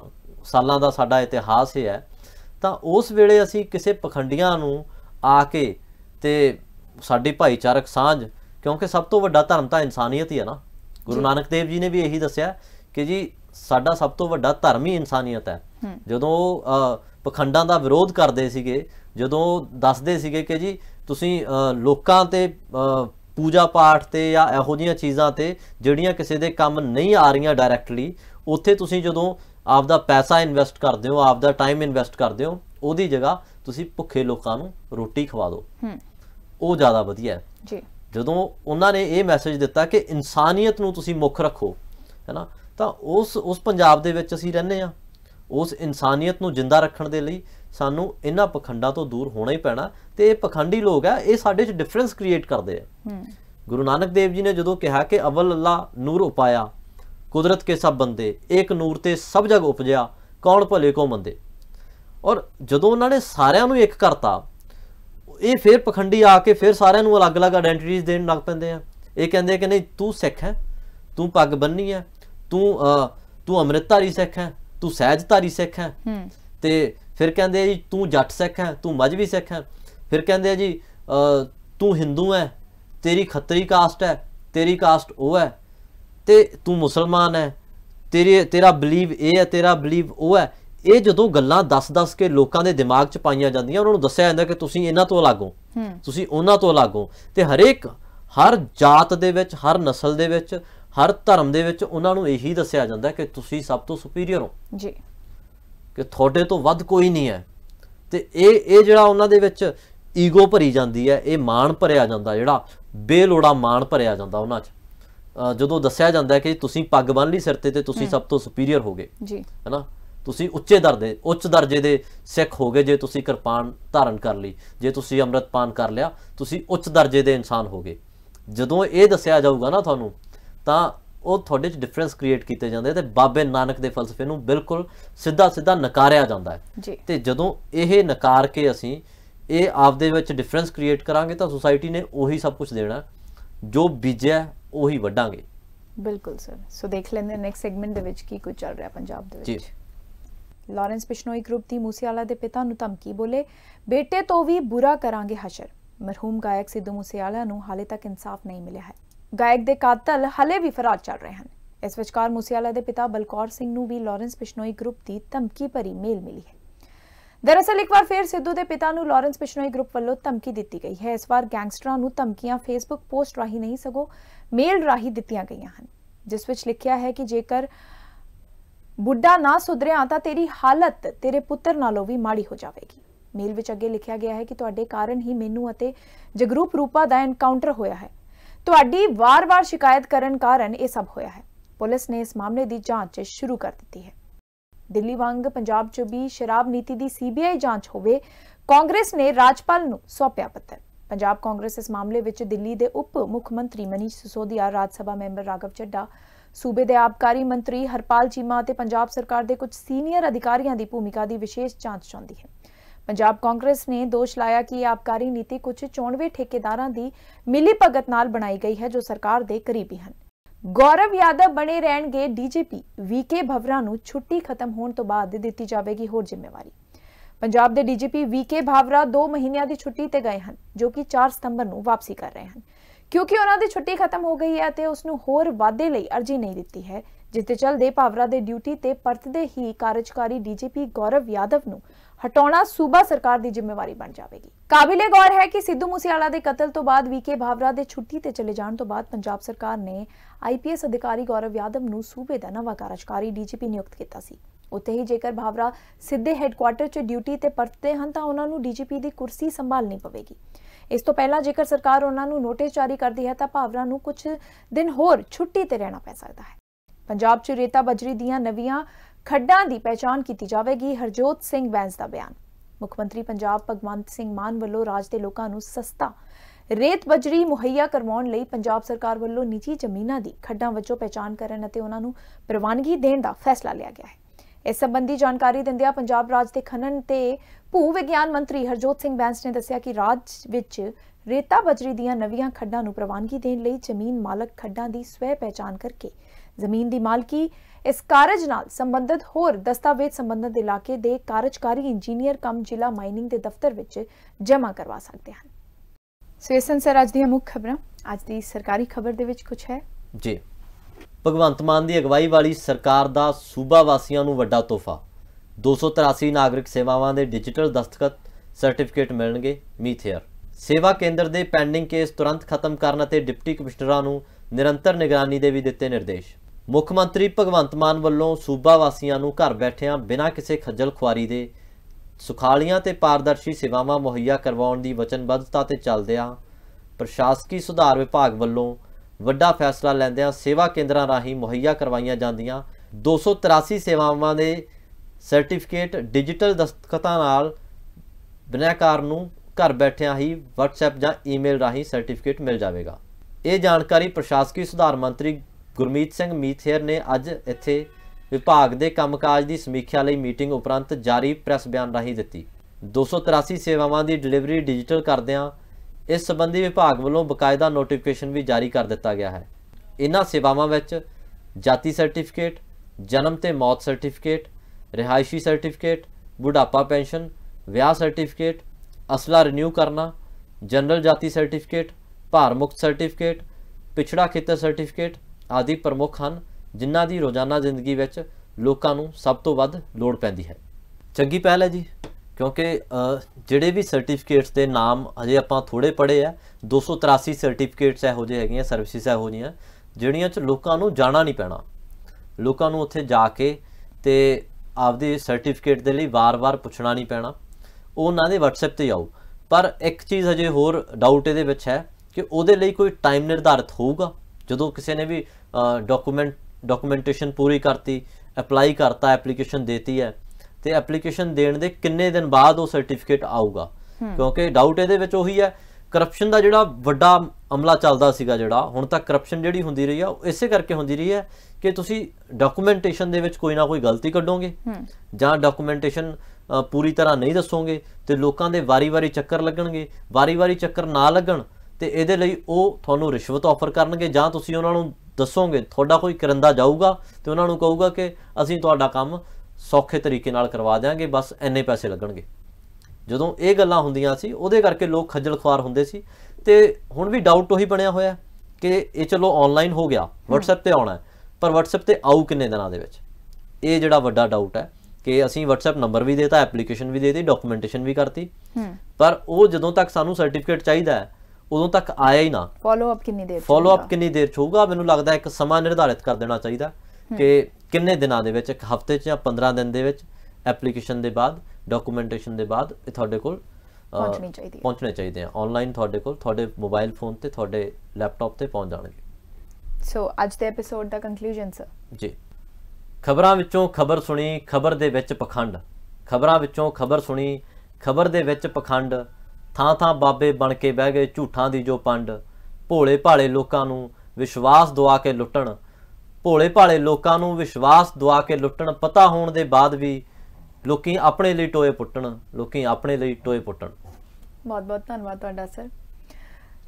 ਸਾਲਾਂ ਦਾ ਸਾਡਾ ਇਤਿਹਾਸ ਹੈ ਤਾਂ ਉਸ ਵੇਲੇ ਅਸੀਂ ਕਿਸੇ ਪਖੰਡੀਆਂ ਨੂੰ ਆ ਕੇ ਤੇ ਸਾਡੀ ਭਾਈਚਾਰਕ ਸਾਂਝ ਕਿਉਂਕਿ ਸਭ ਤੋਂ ਵੱਡਾ ਧਰਮ ਤਾਂ ਇਨਸਾਨੀਅਤ ਹੀ ਹੈ ਨਾ ਗੁਰੂ ਨਾਨਕ ਦੇਵ ਜੀ ਨੇ ਵੀ ਇਹੀ ਦੱਸਿਆ ਕਿ ਜੀ ਸਾਡਾ ਸਭ ਤੋਂ ਵੱਡਾ ਧਰਮ ਹੀ ਇਨਸਾਨੀਅਤ ਹੈ ਜਦੋਂ ਪਖੰਡਾਂ ਦਾ ਵਿਰੋਧ ਕਰਦੇ ਸੀਗੇ ਜਦੋਂ ਦੱਸਦੇ ਸੀਗੇ ਕਿ ਜੀ ਤੁਸੀਂ ਲੋਕਾਂ ਤੇ ਪੂਜਾ ਪਾਠ ਤੇ ਜਾਂ ਇਹੋ ਜੀਆਂ ਚੀਜ਼ਾਂ ਤੇ ਜਿਹੜੀਆਂ ਕਿਸੇ ਦੇ ਕੰਮ ਨਹੀਂ ਆ ਰਹੀਆਂ ਡਾਇਰੈਕਟਲੀ ਉੱਥੇ ਤੁਸੀਂ ਜਦੋਂ ਆਪ ਦਾ ਪੈਸਾ ਇਨਵੈਸਟ ਕਰਦੇ ਹੋ ਆਪ ਦਾ ਟਾਈਮ ਇਨਵੈਸਟ ਕਰਦੇ ਹੋ ਉਹਦੀ ਜਗ੍ਹਾ ਤੁਸੀਂ ਭੁੱਖੇ ਲੋਕਾਂ ਨੂੰ ਰੋਟੀ ਖਵਾ ਦਿਓ ਹੂੰ ਉਹ ਜ਼ਿਆਦਾ ਵਧੀਆ ਹੈ ਜੀ ਜਦੋਂ ਉਹਨਾਂ ਨੇ ਇਹ ਮੈਸੇਜ ਦਿੱਤਾ ਕਿ ਇਨਸਾਨੀਅਤ ਨੂੰ ਤੁਸੀਂ ਮੁੱਖ ਰੱਖੋ ਹੈਨਾ ਤਾਂ ਉਸ ਉਸ ਪੰਜਾਬ ਦੇ ਵਿੱਚ ਅਸੀਂ ਰਹਿੰਦੇ ਆ ਉਸ ਇਨਸਾਨੀਅਤ ਨੂੰ ਜਿੰਦਾ ਰੱਖਣ ਦੇ ਲਈ ਸਾਨੂੰ ਇਹਨਾਂ ਪਖੰਡਾਂ ਤੋਂ ਦੂਰ ਹੋਣਾ ਹੀ ਪੈਣਾ ਤੇ ਇਹ ਪਖੰਡੀ ਲੋਕ ਆ ਇਹ ਸਾਡੇ 'ਚ ਡਿਫਰੈਂਸ ਕ੍ਰੀਏਟ ਕਰਦੇ ਆ ਗੁਰੂ ਨਾਨਕ ਦੇਵ ਜੀ ਨੇ ਜਦੋਂ ਕਿਹਾ ਕਿ ਅਵਲ ਅੱਲਾ ਨੂਰ ਉਪਾਇਆ ਕੁਦਰਤ ਕੇ ਸਭ ਬੰਦੇ ਇੱਕ ਨੂਰ ਤੇ ਸਭ ਜਗ ਉਪਜਿਆ ਕੌਣ ਭਲੇ ਕੋ ਮੰਦੇ ਔਰ ਜਦੋਂ ਉਹਨਾਂ ਨੇ ਸਾਰਿਆਂ ਨੂੰ ਇੱਕ ਕਰਤਾ ਇਹ ਫਿਰ ਪਖੰਡੀ ਆ ਕੇ ਫਿਰ ਸਾਰਿਆਂ ਨੂੰ ਅਲੱਗ-ਅਲੱਗ ਆਇਡੈਂਟੀਟੀਜ਼ ਦੇਣ ਲੱਗ ਪੈਂਦੇ ਆ ਇਹ ਕਹਿੰਦੇ ਕਿ ਨਹੀਂ ਤੂੰ ਸਿੱਖ ਹੈ ਤੂੰ ਪੱਗ ਬੰਨੀ ਹੈ ਤੂੰ ਤੂੰ ਅੰਮ੍ਰਿਤਧਾਰੀ ਸਿੱਖ ਹੈ ਤੂੰ ਸਹਿਜਧਾਰੀ ਸਿੱਖ ਹੈ ਤੇ ਫਿਰ ਕਹਿੰਦੇ ਜੀ ਤੂੰ ਜੱਟ ਸਿੱਖ ਹੈ ਤੂੰ ਮਜਵੀ ਸਿੱਖ ਹੈ ਫਿਰ ਕਹਿੰਦੇ ਜੀ ਤੂੰ ਹਿੰਦੂ ਹੈ ਤੇਰੀ ਖੱਤਰੀ ਕਾਸਟ ਹੈ ਤੇਰੀ ਕਾਸਟ ਉਹ ਹੈ ਤੇ ਤੂੰ ਮੁਸਲਮਾਨ ਹੈ ਤੇਰੇ ਤੇਰਾ ਬਲੀਵ ਇਹ ਹੈ ਤੇਰਾ ਬਲੀਵ ਉਹ ਹੈ ਇਹ ਜਦੋਂ ਗੱਲਾਂ ਦੱਸ-ਦੱਸ ਕੇ ਲੋਕਾਂ ਦੇ ਦਿਮਾਗ 'ਚ ਪਾਈਆਂ ਜਾਂਦੀਆਂ ਉਹਨਾਂ ਨੂੰ ਦੱਸਿਆ ਜਾਂਦਾ ਕਿ ਤੁਸੀਂ ਇਹਨਾਂ ਤੋਂ ਅਲੱਗ ਹੋ ਤੁਸੀਂ ਉਹਨਾਂ ਤੋਂ ਅਲੱਗ ਹੋ ਤੇ ਹਰੇਕ ਹਰ ਜਾਤ ਦੇ ਵਿੱਚ ਹਰ ਨਸਲ ਦੇ ਵਿੱਚ ਹਰ ਧਰਮ ਦੇ ਵਿੱਚ ਉਹਨਾਂ ਨੂੰ ਇਹੀ ਦੱਸਿਆ ਜਾਂਦਾ ਕਿ ਤੁਸੀਂ ਸਭ ਤੋਂ ਸੁਪੀਰੀਅਰ ਹੋ ਜੀ ਕਿ ਤੁਹਾਡੇ ਤੋਂ ਵੱਧ ਕੋਈ ਨਹੀਂ ਹੈ ਤੇ ਇਹ ਇਹ ਜਿਹੜਾ ਉਹਨਾਂ ਦੇ ਵਿੱਚ ਈਗੋ ਭਰੀ ਜਾਂਦੀ ਹੈ ਇਹ ਮਾਣ ਭਰਿਆ ਜਾਂਦਾ ਜਿਹੜਾ ਬੇਲੋੜਾ ਮਾਣ ਭਰਿਆ ਜਾਂਦਾ ਉਹਨਾਂ 'ਚ ਜਦੋਂ ਦੱਸਿਆ ਜਾਂਦਾ ਹੈ ਕਿ ਤੁਸੀਂ ਪੱਗ ਬੰਨ ਲਈ ਸਿਰ ਤੇ ਤੇ ਤੁਸੀਂ ਸਭ ਤੋਂ ਸੁਪੀਰੀਅਰ ਹੋਗੇ ਜੀ ਹੈਨਾ ਤੁਸੀਂ ਉੱਚੇ ਦਰਜੇ ਉੱਚ ਦਰਜੇ ਦੇ ਸਿੱਖ ਹੋਗੇ ਜੇ ਤੁਸੀਂ ਕਿਰਪਾਨ ਧਾਰਨ ਕਰ ਲਈ ਜੇ ਤੁਸੀਂ ਅੰਮ੍ਰਿਤਪਾਨ ਕਰ ਲਿਆ ਤੁਸੀਂ ਉੱਚ ਦਰਜੇ ਦੇ ਇਨਸਾਨ ਹੋਗੇ ਜਦੋਂ ਇਹ ਦੱਸਿਆ ਜਾਊਗਾ ਨਾ ਤੁਹਾਨੂੰ ਤਾਂ ਉਹ ਤੁਹਾਡੇ 'ਚ ਡਿਫਰੈਂਸ ਕ੍ਰੀਏਟ ਕੀਤੇ ਜਾਂਦੇ ਤੇ ਬਾਬੇ ਨਾਨਕ ਦੇ ਫਲਸਫੇ ਨੂੰ ਬਿਲਕੁਲ ਸਿੱਧਾ ਸਿੱਧਾ ਨਕਾਰਿਆ ਜਾਂਦਾ ਹੈ ਤੇ ਜਦੋਂ ਇਹ ਨਕਾਰ ਕੇ ਅਸੀਂ ਇਹ ਆਪਦੇ ਵਿੱਚ ਡਿਫਰੈਂਸ ਕ੍ਰੀਏਟ ਕਰਾਂਗੇ ਤਾਂ ਸੋਸਾਇਟੀ ਨੇ ਉਹੀ ਸਭ ਕੁਝ ਦੇਣਾ ਜੋ ਬੀਜਿਆ ਉਹੀ ਵੱਢਾਂਗੇ ਬਿਲਕੁਲ ਸਰ ਸੋ ਦੇਖ ਲੈਂਦੇ ਨੈਕਸਟ ਸੈਗਮੈਂਟ ਦੇ ਵਿੱਚ ਕੀ ਕੁਝ ਚੱਲ ਰਿਹਾ ਪੰਜਾਬ ਦੇ ਵਿੱਚ ਲਾਰੈਂਸ ਬਿਸ਼ਨੋਈ ਗਰੁੱਪ ਦੀ ਮੂਸੇਵਾਲਾ ਦੇ ਪਿਤਾ ਨੂੰ ਧਮਕੀ ਬੋਲੇ ਬੇਟੇ ਤੋਂ ਵੀ ਬੁਰਾ ਕਰਾਂਗੇ ਹਸ਼ਰ ਮਰਹੂਮ ਗਾਇਕ ਸਿੱਧੂ ਮੂਸੇਵਾਲਾ ਨੂੰ ਹਾਲੇ ਤੱਕ ਇਨਸਾਫ ਨਹੀਂ ਮਿਲਿਆ ਹੈ ਗਾਇਕ ਦੇ ਕਾਤਲ ਹਲੇ ਵੀ ਫਰਾਰ ਚੱਲ ਰਹੇ ਹਨ ਇਸ ਵਿਚਕਾਰ ਮੂਸੇਵਾਲਾ ਦੇ ਪਿਤਾ ਬਲਕੌਰ ਸਿੰਘ ਨੂੰ ਵੀ ਲਾਰੈਂਸ ਬਿਸ਼ਨੋਈ ਗਰੁੱਪ ਦੀ ਧਮਕੀ ਭਰੀ ਮੇਲ ਮਿਲੀ ਹੈ ਦਰਅਸਲ ਇੱਕ ਵਾਰ ਫਿਰ ਸਿੱਧੂ ਦੇ ਪਿਤਾ ਨੂੰ ਲਾਰੈਂਸ ਬਿਸ਼ਨੋਈ ਗਰੁੱਪ ਵੱਲੋਂ ਧਮਕੀ ਦਿੱਤੀ ਗਈ ਹੈ ਇਸ ਵਾਰ ਗੈਂਗਸਟਰਾਂ ਨੂੰ ਧਮਕੀਆਂ ਫੇਸਬੁੱਕ ਪੋਸਟ ਰਾਹੀਂ ਨਹੀਂ ਸਗੋ ਮੇਲ ਰਾਹੀਂ ਦਿੱਤੀਆਂ ਗਈਆਂ ਹਨ ਜਿਸ ਵਿੱਚ ਲਿਖਿਆ ਹੈ ਕਿ ਜੇਕਰ ਬੁੱਢਾ ਨਾ ਸੁਧਰਿਆ ਤਾਂ ਤੇਰੀ ਹਾਲਤ ਤੇਰੇ ਪੁੱਤਰ ਨਾਲੋਂ ਵੀ ਮਾੜੀ ਹੋ ਜਾਵੇਗੀ ਮੇਲ ਵਿੱਚ ਅੱਗੇ ਲਿਖਿਆ ਗਿਆ ਹੈ ਕਿ ਤੁਹਾਡੇ ਕਾਰਨ ਹੀ ਮੈਨੂੰ ਅਤੇ ਜਗਰੂਪ ਰੂਪਾ ਦਾ ਐਨਕਾਊਂਟਰ ਹੋਇਆ ਹੈ ਤੁਹਾਡੀ ਵਾਰ-ਵਾਰ ਸ਼ਿਕਾਇਤ ਕਰਨ ਕਾਰਨ ਇਹ ਸਭ ਹੋਇਆ ਹੈ ਪੁਲਿਸ ਨੇ ਇਸ ਮਾਮਲੇ ਦੀ ਜਾਂਚ ਸ਼ੁਰੂ ਕਰ ਦਿੱਤੀ ਹੈ ਦਿੱਲੀ ਵਾਂਗ ਪੰਜਾਬ 'ਚ ਵੀ ਸ਼ਰਾਬ ਨੀਤੀ ਦੀ ਸੀਬੀਆਈ ਜਾਂਚ ਹੋਵੇ ਕਾਂਗਰਸ ਨੇ ਰਾਜਪਾਲ ਨੂੰ ਸੌਪਿਆ ਪੱਤਰ ਪੰਜਾਬ ਕਾਂਗਰਸ ਇਸ ਮਾਮਲੇ ਵਿੱਚ ਦਿੱਲੀ ਦੇ ਉਪ ਮੁੱਖ ਮੰਤਰੀ ਮਨੀਸ਼ ਸਿਸੋਦੀਆ ਰਾਜ ਸਭਾ ਮੈਂਬਰ ਰਾਘਵ ਚੱਡਾ ਸੂਬੇ ਦੇ ਆਬਕਾਰੀ ਮੰਤਰੀ ਹਰਪਾਲ ਚੀਮਾ ਅਤੇ ਪੰਜਾਬ ਸਰਕਾਰ ਦੇ ਕੁਝ ਸੀਨੀਅਰ ਅਧਿਕਾਰੀਆਂ ਦੀ ਭੂਮਿਕਾ ਦੀ ਵਿਸ਼ੇਸ਼ ਜਾਂਚ ਚਾਹੁੰਦੀ ਹੈ ਪੰਜਾਬ ਕਾਂਗਰਸ ਨੇ ਦੋਸ਼ ਲਾਇਆ ਕਿ ਇਹ ਆਬਕਾਰੀ ਨੀਤੀ ਕੁਝ 94 ਠੇਕੇਦਾਰਾਂ ਦੀ ਮਿਲੀ ਭਗਤ ਨਾਲ ਬਣਾਈ ਗਈ ਹੈ ਜੋ ਸਰਕਾਰ ਦੇ ਕਰੀਬੀ ਹਨ ਗੌਰਵ ਯਾਦਵ ਬਣੇ ਰਹਿਣਗੇ ਡੀਜੀਪੀ ਵੀਕੇ ਭਵਰਾ ਨੂੰ ਛੁੱਟੀ ਖਤਮ ਹੋਣ ਤੋਂ ਬਾਅਦ ਦਿੱਤੀ ਜਾਵੇਗੀ ਹੋਰ ਜ਼ਿੰਮੇਵਾਰੀ ਪੰਜਾਬ ਦੇ ਡੀਜੀਪੀ ਵੀਕੇ ਭਾਵਰਾ 2 ਮਹੀਨਿਆਂ ਦੀ ਛੁੱਟੀ ਤੇ ਗਏ ਹਨ ਜੋ ਕਿ 4 ਸਤੰਬਰ ਨੂੰ ਵਾਪਸੀ ਕਰ ਰਹੇ ਹਨ ਕਿਉਂਕਿ ਉਹਨਾਂ ਦੀ ਛੁੱਟੀ ਖਤਮ ਹੋ ਗਈ ਹੈ ਅਤੇ ਉਸ ਨੂੰ ਹੋਰ ਵਾਅਦੇ ਲਈ ਅਰਜ਼ੀ ਨਹੀਂ ਦਿੱਤੀ ਹੈ ਜਿਸ ਦੇ ਚਲਦੇ ਭਾਵਰਾ ਦੇ ਡਿਊਟੀ ਤੇ ਪਰਤਦੇ ਹੀ ਕਾਰਜਕਾਰੀ ਡੀਜੀਪੀ ਗੌਰਵ ਯਾਦਵ ਨੂੰ ਹਟਾਉਣਾ ਸੂਬਾ ਸਰਕਾਰ ਦੀ ਜ਼ਿੰਮੇਵਾਰੀ ਬਣ ਜਾਵੇਗੀ ਕਾਬਿਲੇ ਗੌਰ ਹੈ ਕਿ ਸਿੱਧੂ ਮੂਸੇਵਾਲਾ ਦੇ ਕਤਲ ਤੋਂ ਬਾਅਦ ਵੀਕੇ ਭਾਵਰਾ ਦੇ ਛੁੱਟੀ ਤੇ ਚਲੇ ਜਾਣ ਤੋਂ ਬਾਅਦ ਪੰਜਾਬ ਸਰਕਾਰ ਨੇ ਆਈਪੀਐਸ ਅਧਿਕਾਰੀ ਗੌਰਵ ਯਾਦਵ ਨੂੰ ਸੂਬੇ ਦਾ ਨਵਾਂ ਕਾਰਜਕਾਰੀ ਡੀਜੀਪੀ ਨਿਯੁਕਤ ਕੀਤਾ ਸੀ ਉੱਥੇ ਹੀ ਜੇਕਰ ਭਾਵਰਾ ਸਿੱਧੇ ਹੈੱਡਕੁਆਰਟਰ 'ਚ ਡਿਊਟੀ ਤੇ ਪਰਤਦੇ ਹਨ ਤਾਂ ਉਹਨਾਂ ਨੂੰ ਡੀਜੀਪੀ ਦੀ ਕੁਰਸੀ ਸੰਭਾਲਣੀ ਪਵੇਗੀ ਇਸ ਤੋਂ ਪਹਿਲਾਂ ਜੇਕਰ ਸਰਕਾਰ ਉਹਨਾਂ ਨੂੰ ਨੋਟਿਸ ਜਾਰੀ ਕਰਦੀ ਹੈ ਤਾਂ ਭਾਵਰਾ ਨੂੰ ਕੁਝ ਦਿਨ ਹੋਰ ਛੁੱਟੀ ਤੇ ਰਹਿਣਾ ਪੈ ਸਕਦਾ ਹੈ ਪੰਜਾਬ 'ਚ ਰੇਤਾ ਬਜਰੀ ਦੀਆਂ ਨਵੀਆਂ ਖੱਡਾਂ ਦੀ ਪਛਾਣ ਕੀਤੀ ਜਾਵੇਗੀ ਹਰਜੋਤ ਸਿੰਘ ਬੈਂਸ ਦਾ ਬਿਆਨ ਮੁੱਖ ਮੰਤਰੀ ਪੰਜਾਬ ਭਗਵੰਤ ਸਿੰਘ ਮਾਨ ਵੱਲੋਂ ਰਾਜ ਦੇ ਲੋਕਾਂ ਨੂੰ ਸਸਤਾ ਰੇਤ ਬਜਰੀ ਮੁਹੱਈਆ ਕਰਵਾਉਣ ਲਈ ਪੰਜਾਬ ਸਰਕਾਰ ਵੱਲੋਂ ਨਿੱਜੀ ਜ਼ਮੀਨਾਂ ਦੀ ਖੱਡਾਂ ਵਿੱਚੋਂ ਪਛਾਣ ਕਰਨ ਅਤੇ ਉਹਨਾਂ ਨੂੰ ਪ੍ਰਵਾਨਗੀ ਦੇਣ ਦਾ ਫੈਸਲਾ ਲਿਆ ਗਿਆ ਹੈ ਇਸ ਸੰਬੰਧੀ ਜਾਣਕਾਰੀ ਦਿੰਦਿਆਂ ਪੰਜਾਬ ਰਾਜ ਦੇ ਖਨਨ ਤੇ ਭੂ ਵਿਗਿਆਨ ਮੰਤਰੀ ਹਰਜੋਤ ਸਿੰਘ ਬੈਂਸ ਨੇ ਦੱਸਿਆ ਕਿ ਰਾਜ ਵਿੱਚ ਰੇਤਾ ਬਜਰੀ ਦੀਆਂ ਨਵੀਆਂ ਖੱਡਾਂ ਨੂੰ ਪ੍ਰਵਾਨਗੀ ਦੇਣ ਲਈ ਜ਼ਮੀਨ ਮਾਲਕ ਖੱਡਾਂ ਦੀ ਸਵੈ ਪਹਿਚਾਨ ਕਰਕੇ ਜ਼ਮੀਨ ਦੀ ਮਾਲਕੀ ਇਸ ਕਾਰਜ ਨਾਲ ਸੰਬੰਧਿਤ ਹੋਰ ਦਸਤਾਵੇਜ਼ ਸੰਬੰਧਿਤ ਇਲਾਕੇ ਦੇ ਕਾਰਜਕਾਰੀ ਇੰਜੀਨੀਅਰ ਕਮ ਜ਼ਿਲ੍ਹਾ ਮਾਈਨਿੰਗ ਦੇ ਦਫ਼ਤਰ ਵਿੱਚ ਜਮ੍ਹਾਂ ਕਰਵਾ ਸਕਦੇ ਹਨ ਸੋ ਸਰ ਸੰਸਰ ਅੱਜ ਦੀਆਂ ਮੁੱਖ ਖਬਰਾਂ ਅੱਜ ਦੀ ਸਰਕਾਰੀ ਖਬਰ ਦੇ ਵਿੱਚ ਕੁਝ ਹੈ ਜੀ ਭਗਵੰਤ ਮਾਨ ਦੀ ਅਗਵਾਈ ਵਾਲੀ ਸਰਕਾਰ ਦਾ ਸੂਬਾ ਵਾਸੀਆਂ ਨੂੰ ਵੱਡਾ ਤੋਹਫਾ 283 ਨਾਗਰਿਕ ਸੇਵਾਵਾਂ ਦੇ ਡਿਜੀਟਲ ਦਸਤਖਤ ਸਰਟੀਫਿਕੇਟ ਮਿਲਣਗੇ ਮੀਥੇਅਰ ਸੇਵਾ ਕੇਂਦਰ ਦੇ ਪੈਂਡਿੰਗ ਕੇਸ ਤੁਰੰਤ ਖਤਮ ਕਰਨ ਅਤੇ ਡਿਪਟੀ ਕਮਿਸ਼ਨਰਾਂ ਨੂੰ ਨਿਰੰਤਰ ਨਿਗਰਾਨੀ ਦੇ ਵੀ ਦਿੱਤੇ ਨਿਰਦੇਸ਼ ਮੁੱਖ ਮੰਤਰੀ ਭਗਵੰਤ ਮਾਨ ਵੱਲੋਂ ਸੂਬਾ ਵਾਸੀਆਂ ਨੂੰ ਘਰ ਬੈਠਿਆਂ ਬਿਨਾਂ ਕਿਸੇ ਖੱਜਲ ਖੁਆਰੀ ਦੇ ਸੁਖਾਲੀਆਂ ਤੇ ਪਾਰਦਰਸ਼ੀ ਸੇਵਾਵਾਂ ਮੁਹੱਈਆ ਕਰਵਾਉਣ ਦੀ ਵਚਨਬੱਧਤਾ ਤੇ ਚੱਲਦਿਆਂ ਪ੍ਰਸ਼ਾਸਕੀ ਸੁਧਾਰ ਵਿਭਾਗ ਵੱਲੋਂ ਵੱਡਾ ਫੈਸਲਾ ਲੈਂਦਿਆਂ ਸੇਵਾ ਕੇਂਦਰਾਂ ਰਾਹੀਂ ਮੁਹੱਈਆ ਕਰਵਾਈਆਂ ਜਾਂਦੀਆਂ 283 ਸੇਵਾਵਾਂ ਦੇ ਸਰਟੀਫਿਕੇਟ ਡਿਜੀਟਲ ਦਸਤਖਤਾਂ ਨਾਲ ਬਿਨੈਕਾਰ ਨੂੰ ਘਰ ਬੈਠਿਆਂ ਹੀ WhatsApp ਜਾਂ ਈਮੇਲ ਰਾਹੀਂ ਸਰਟੀਫਿਕੇਟ ਮਿਲ ਜਾਵੇਗਾ ਇਹ ਜਾਣਕਾਰੀ ਪ੍ਰਸ਼ਾਸਕੀ ਸੁਧਾਰ ਮੰਤਰੀ ਗੁਰਮੀਤ ਸਿੰਘ ਮੀਥੇਰ ਨੇ ਅੱਜ ਇੱਥੇ ਵਿਭਾਗ ਦੇ ਕੰਮਕਾਜ ਦੀ ਸਮੀਖਿਆ ਲਈ ਮੀਟਿੰਗ ਉਪਰੰਤ ਜਾਰੀ ਪ੍ਰੈਸ ਬਿਆਨ ਰਾਹੀਂ ਦਿੱਤੀ 283 ਸੇਵਾਵਾਂ ਦੀ ਡਿਲੀਵਰੀ ਡਿਜੀਟਲ ਕਰਦਿਆਂ ਇਸ ਸੰਬੰਧੀ ਵਿਭਾਗ ਵੱਲੋਂ ਬਕਾਇਦਾ ਨੋਟੀਫਿਕੇਸ਼ਨ ਵੀ ਜਾਰੀ ਕਰ ਦਿੱਤਾ ਗਿਆ ਹੈ ਇਹਨਾਂ ਸੇਵਾਵਾਂ ਵਿੱਚ ਜਾਤੀ ਸਰਟੀਫਿਕੇਟ ਜਨਮ ਤੇ ਮੌਤ ਸਰਟੀਫਿਕੇਟ ਰਿਹਾਇਸ਼ੀ ਸਰਟੀਫਿਕੇਟ ਬੁਢਾਪਾ ਪੈਨਸ਼ਨ ਵਿਆਹ ਸਰਟੀਫਿਕੇਟ ਅਸਲਾ ਰੀਨਿਊ ਕਰਨਾ ਜਨਰਲ ਜਾਤੀ ਸਰਟੀਫਿਕੇਟ ਭਾਰ ਮੁਕਤ ਸਰਟੀਫਿਕੇਟ ਪਿਛੜਾ ਖੇਤਰ ਸਰਟੀਫਿਕੇਟ ਆਦਿ ਪ੍ਰਮੁੱਖ ਹਨ ਜਿਨ੍ਹਾਂ ਦੀ ਰੋਜ਼ਾਨਾ ਜ਼ਿੰਦਗੀ ਵਿੱਚ ਲੋਕਾਂ ਨੂੰ ਸਭ ਤੋਂ ਵੱਧ ਲੋੜ ਪੈਂਦੀ ਹੈ ਚੰਗੀ ਪਹਿਲ ਹੈ ਜੀ ਕਿਉਂਕਿ ਜਿਹੜੇ ਵੀ ਸਰਟੀਫਿਕੇਟਸ ਦੇ ਨਾਮ ਅਜੇ ਆਪਾਂ ਥੋੜੇ ਪੜੇ ਆ 283 ਸਰਟੀਫਿਕੇਟਸ ਇਹੋ ਜਿਹੇ ਹੈਗੀਆਂ ਸਰਵਿਸਿਜ਼ ਇਹੋ ਹੋਣੀਆਂ ਜਿਹੜੀਆਂ ਚ ਲੋਕਾਂ ਨੂੰ ਜਾਣਾ ਨਹੀਂ ਪੈਣਾ ਲੋਕਾਂ ਨੂੰ ਉੱਥੇ ਜਾ ਕੇ ਤੇ ਆਪਦੇ ਸਰਟੀਫਿਕੇਟ ਦੇ ਲਈ ਵਾਰ-ਵਾਰ ਪੁੱਛਣਾ ਨਹੀਂ ਪੈਣਾ ਉਹ ਉਹਨਾਂ ਦੇ WhatsApp ਤੇ ਆਉ ਪਰ ਇੱਕ ਚੀਜ਼ ਅਜੇ ਹੋਰ ਡਾਊਟ ਇਹਦੇ ਵਿੱਚ ਹੈ ਕਿ ਉਹਦੇ ਲਈ ਕੋਈ ਟਾਈਮ ਨਿਰਧਾਰਿਤ ਹੋਊਗਾ ਜਦੋਂ ਕਿਸੇ ਨੇ ਵੀ ਡਾਕੂਮੈਂਟ ਡਾਕੂਮੈਂਟੇਸ਼ਨ ਪੂਰੀ ਕਰਤੀ ਅਪਲਾਈ ਕਰਤਾ ਐਪਲੀਕੇਸ਼ਨ ਦੇਤੀ ਹੈ ਤੇ ਐਪਲੀਕੇਸ਼ਨ ਦੇਣ ਦੇ ਕਿੰਨੇ ਦਿਨ ਬਾਅਦ ਉਹ ਸਰਟੀਫਿਕੇਟ ਆਊਗਾ ਕਿਉਂਕਿ ਡਾਊਟ ਇਹਦੇ ਵਿੱਚ ਉਹੀ ਹੈ ਕਰਪਸ਼ਨ ਦਾ ਜਿਹੜਾ ਵੱਡਾ ਅਮਲਾ ਚੱਲਦਾ ਸੀਗਾ ਜਿਹੜਾ ਹੁਣ ਤੱਕ ਕਰਪਸ਼ਨ ਜਿਹੜੀ ਹੁੰਦੀ ਰਹੀ ਆ ਇਸੇ ਕਰਕੇ ਹੁੰਦੀ ਰਹੀ ਹੈ ਕਿ ਤੁਸੀਂ ਡਾਕੂਮੈਂਟੇਸ਼ਨ ਦੇ ਵਿੱਚ ਕੋਈ ਨਾ ਕੋਈ ਗਲਤੀ ਕੱਢੋਗੇ ਜਾਂ ਡਾਕੂਮੈਂਟੇਸ਼ਨ ਪੂਰੀ ਤਰ੍ਹਾਂ ਨਹੀਂ ਦੱਸੋਗੇ ਤੇ ਲੋਕਾਂ ਦੇ ਵਾਰੀ-ਵਾਰੀ ਚੱਕਰ ਲੱਗਣਗੇ ਵਾਰੀ-ਵਾਰੀ ਚੱਕਰ ਨਾ ਲੱਗਣ ਤੇ ਇਹਦੇ ਲਈ ਉਹ ਤੁਹਾਨੂੰ ਰਿਸ਼ਵਤ ਆਫਰ ਕਰਨਗੇ ਜਾਂ ਤੁਸੀਂ ਉਹਨਾਂ ਨੂੰ ਦੱਸੋਗੇ ਤੁਹਾਡਾ ਕੋਈ ਕਰੰਦਾ ਜਾਊਗਾ ਤੇ ਉਹਨਾਂ ਨੂੰ ਕਹੂਗਾ ਕਿ ਅਸੀਂ ਤੁਹਾਡਾ ਕੰਮ ਸੌਖੇ ਤਰੀਕੇ ਨਾਲ ਕਰਵਾ ਦੇਾਂਗੇ ਬਸ ਐਨੇ ਪੈਸੇ ਲੱਗਣਗੇ ਜਦੋਂ ਇਹ ਗੱਲਾਂ ਹੁੰਦੀਆਂ ਸੀ ਉਹਦੇ ਕਰਕੇ ਲੋਕ ਖੱਜਲ ਖੁਆਰ ਹੁੰਦੇ ਸੀ ਤੇ ਹੁਣ ਵੀ ਡਾਊਟ ਉਹੀ ਬਣਿਆ ਹੋਇਆ ਕਿ ਇਹ ਚਲੋ ਆਨਲਾਈਨ ਹੋ ਗਿਆ WhatsApp ਤੇ ਆਉਣਾ ਪਰ WhatsApp ਤੇ ਆਉ ਕਿੰਨੇ ਦਿਨਾਂ ਦੇ ਵਿੱਚ ਇਹ ਜਿਹੜਾ ਵੱਡਾ ਡਾਊਟ ਹੈ ਕਿ ਅਸੀਂ WhatsApp ਨੰਬਰ ਵੀ ਦੇਤਾ ਐਪਲੀਕੇਸ਼ਨ ਵੀ ਦੇਤੀ ਡਾਕੂਮੈਂਟੇਸ਼ਨ ਵੀ ਕਰਤੀ ਪਰ ਉਹ ਜਦੋਂ ਤੱਕ ਸਾਨੂੰ ਸਰਟੀਫਿਕੇਟ ਚਾਹੀਦਾ ਹੈ ਉਦੋਂ ਤੱਕ ਆਇਆ ਹੀ ਨਾ ਫੋਲੋ ਅਪ ਕਿੰਨੀ ਦੇਰ ਫੋਲੋ ਅਪ ਕਿੰਨੀ ਦੇਰ ਹੋਊਗਾ ਮੈਨੂੰ ਲੱਗਦਾ ਇੱਕ ਸਮਾਂ ਨਿਰਧਾਰਿਤ ਕਰ ਦੇਣਾ ਚਾਹੀਦਾ ਕਿ ਕਿੰਨੇ ਦਿਨਾਂ ਦੇ ਵਿੱਚ ਇੱਕ ਹਫ਼ਤੇ 'ਚ ਜਾਂ 15 ਦਿਨ ਦੇ ਵਿੱਚ ਐਪਲੀਕੇਸ਼ਨ ਦੇ ਬਾਅਦ ਡਾਕੂਮੈਂਟੇਸ਼ਨ ਦੇ ਬਾਅਦ ਇਹ ਤੁਹਾਡੇ ਕੋਲ ਪਹੁੰਚਣੀ ਚਾਹੀਦੀ ਹੈ ਪਹੁੰਚਣੇ ਚਾਹੀਦੇ ਆ ਆਨਲਾਈਨ ਤੁਹਾਡੇ ਕੋਲ ਤੁਹਾਡੇ ਮੋਬਾਈਲ ਫੋਨ ਤੇ ਤੁਹਾਡੇ ਲੈਪਟਾਪ ਤੇ ਪਹੁੰਚ ਜਾਣਗੇ ਸੋ ਅੱਜ ਦੇ ਐਪੀਸੋਡ ਦਾ ਕੰਕਲੂਜਨ ਸਰ ਜੀ ਖਬਰਾਂ ਵਿੱਚੋਂ ਖਬਰ ਸੁਣੀ ਖਬਰ ਦੇ ਵਿੱਚ ਪਖੰਡ ਖਬਰਾਂ ਵਿੱਚੋਂ ਖਬਰ ਸੁਣੀ ਖਬਰ ਦੇ ਵਿੱਚ ਪਖੰਡ ਥਾਂ ਥਾਂ ਬਾਬੇ ਬਣ ਕੇ ਬਹਿ ਗਏ ਝੂਠਾਂ ਦੀ ਜੋ ਪੰਡ ਭੋਲੇ ਭਾਲੇ ਲੋਕਾਂ ਨੂੰ ਵਿਸ਼ਵਾਸ ਦਵਾ ਕੇ ਲੁੱਟਣ ਭੋਲੇ ਭਾਲੇ ਲੋਕਾਂ ਨੂੰ ਵਿਸ਼ਵਾਸ ਦਵਾ ਕੇ ਲੁੱਟਣ ਪਤਾ ਹੋਣ ਦੇ ਬਾਅਦ ਵੀ ਲੋਕੀ ਆਪਣੇ ਲਈ ਟੋਏ ਪੁੱਟਣ ਲੋਕੀ ਆਪਣੇ ਲਈ ਟੋਏ ਪੁੱਟਣ ਬਹੁਤ ਬਹੁਤ ਧੰਨਵਾਦ ਤੁਹਾਡਾ ਸਰ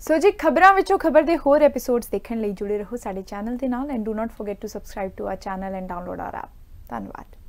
ਸੋ ਜੀ ਖਬਰਾਂ ਵਿੱਚੋਂ ਖਬਰ ਦੇ ਹੋਰ ਐਪੀਸੋਡਸ ਦੇਖਣ ਲਈ ਜੁੜੇ ਰਹੋ ਸਾਡੇ ਚੈਨਲ ਦੇ ਨਾਲ and do not forget to subscribe to our channel and download our app ਧੰਨਵਾਦ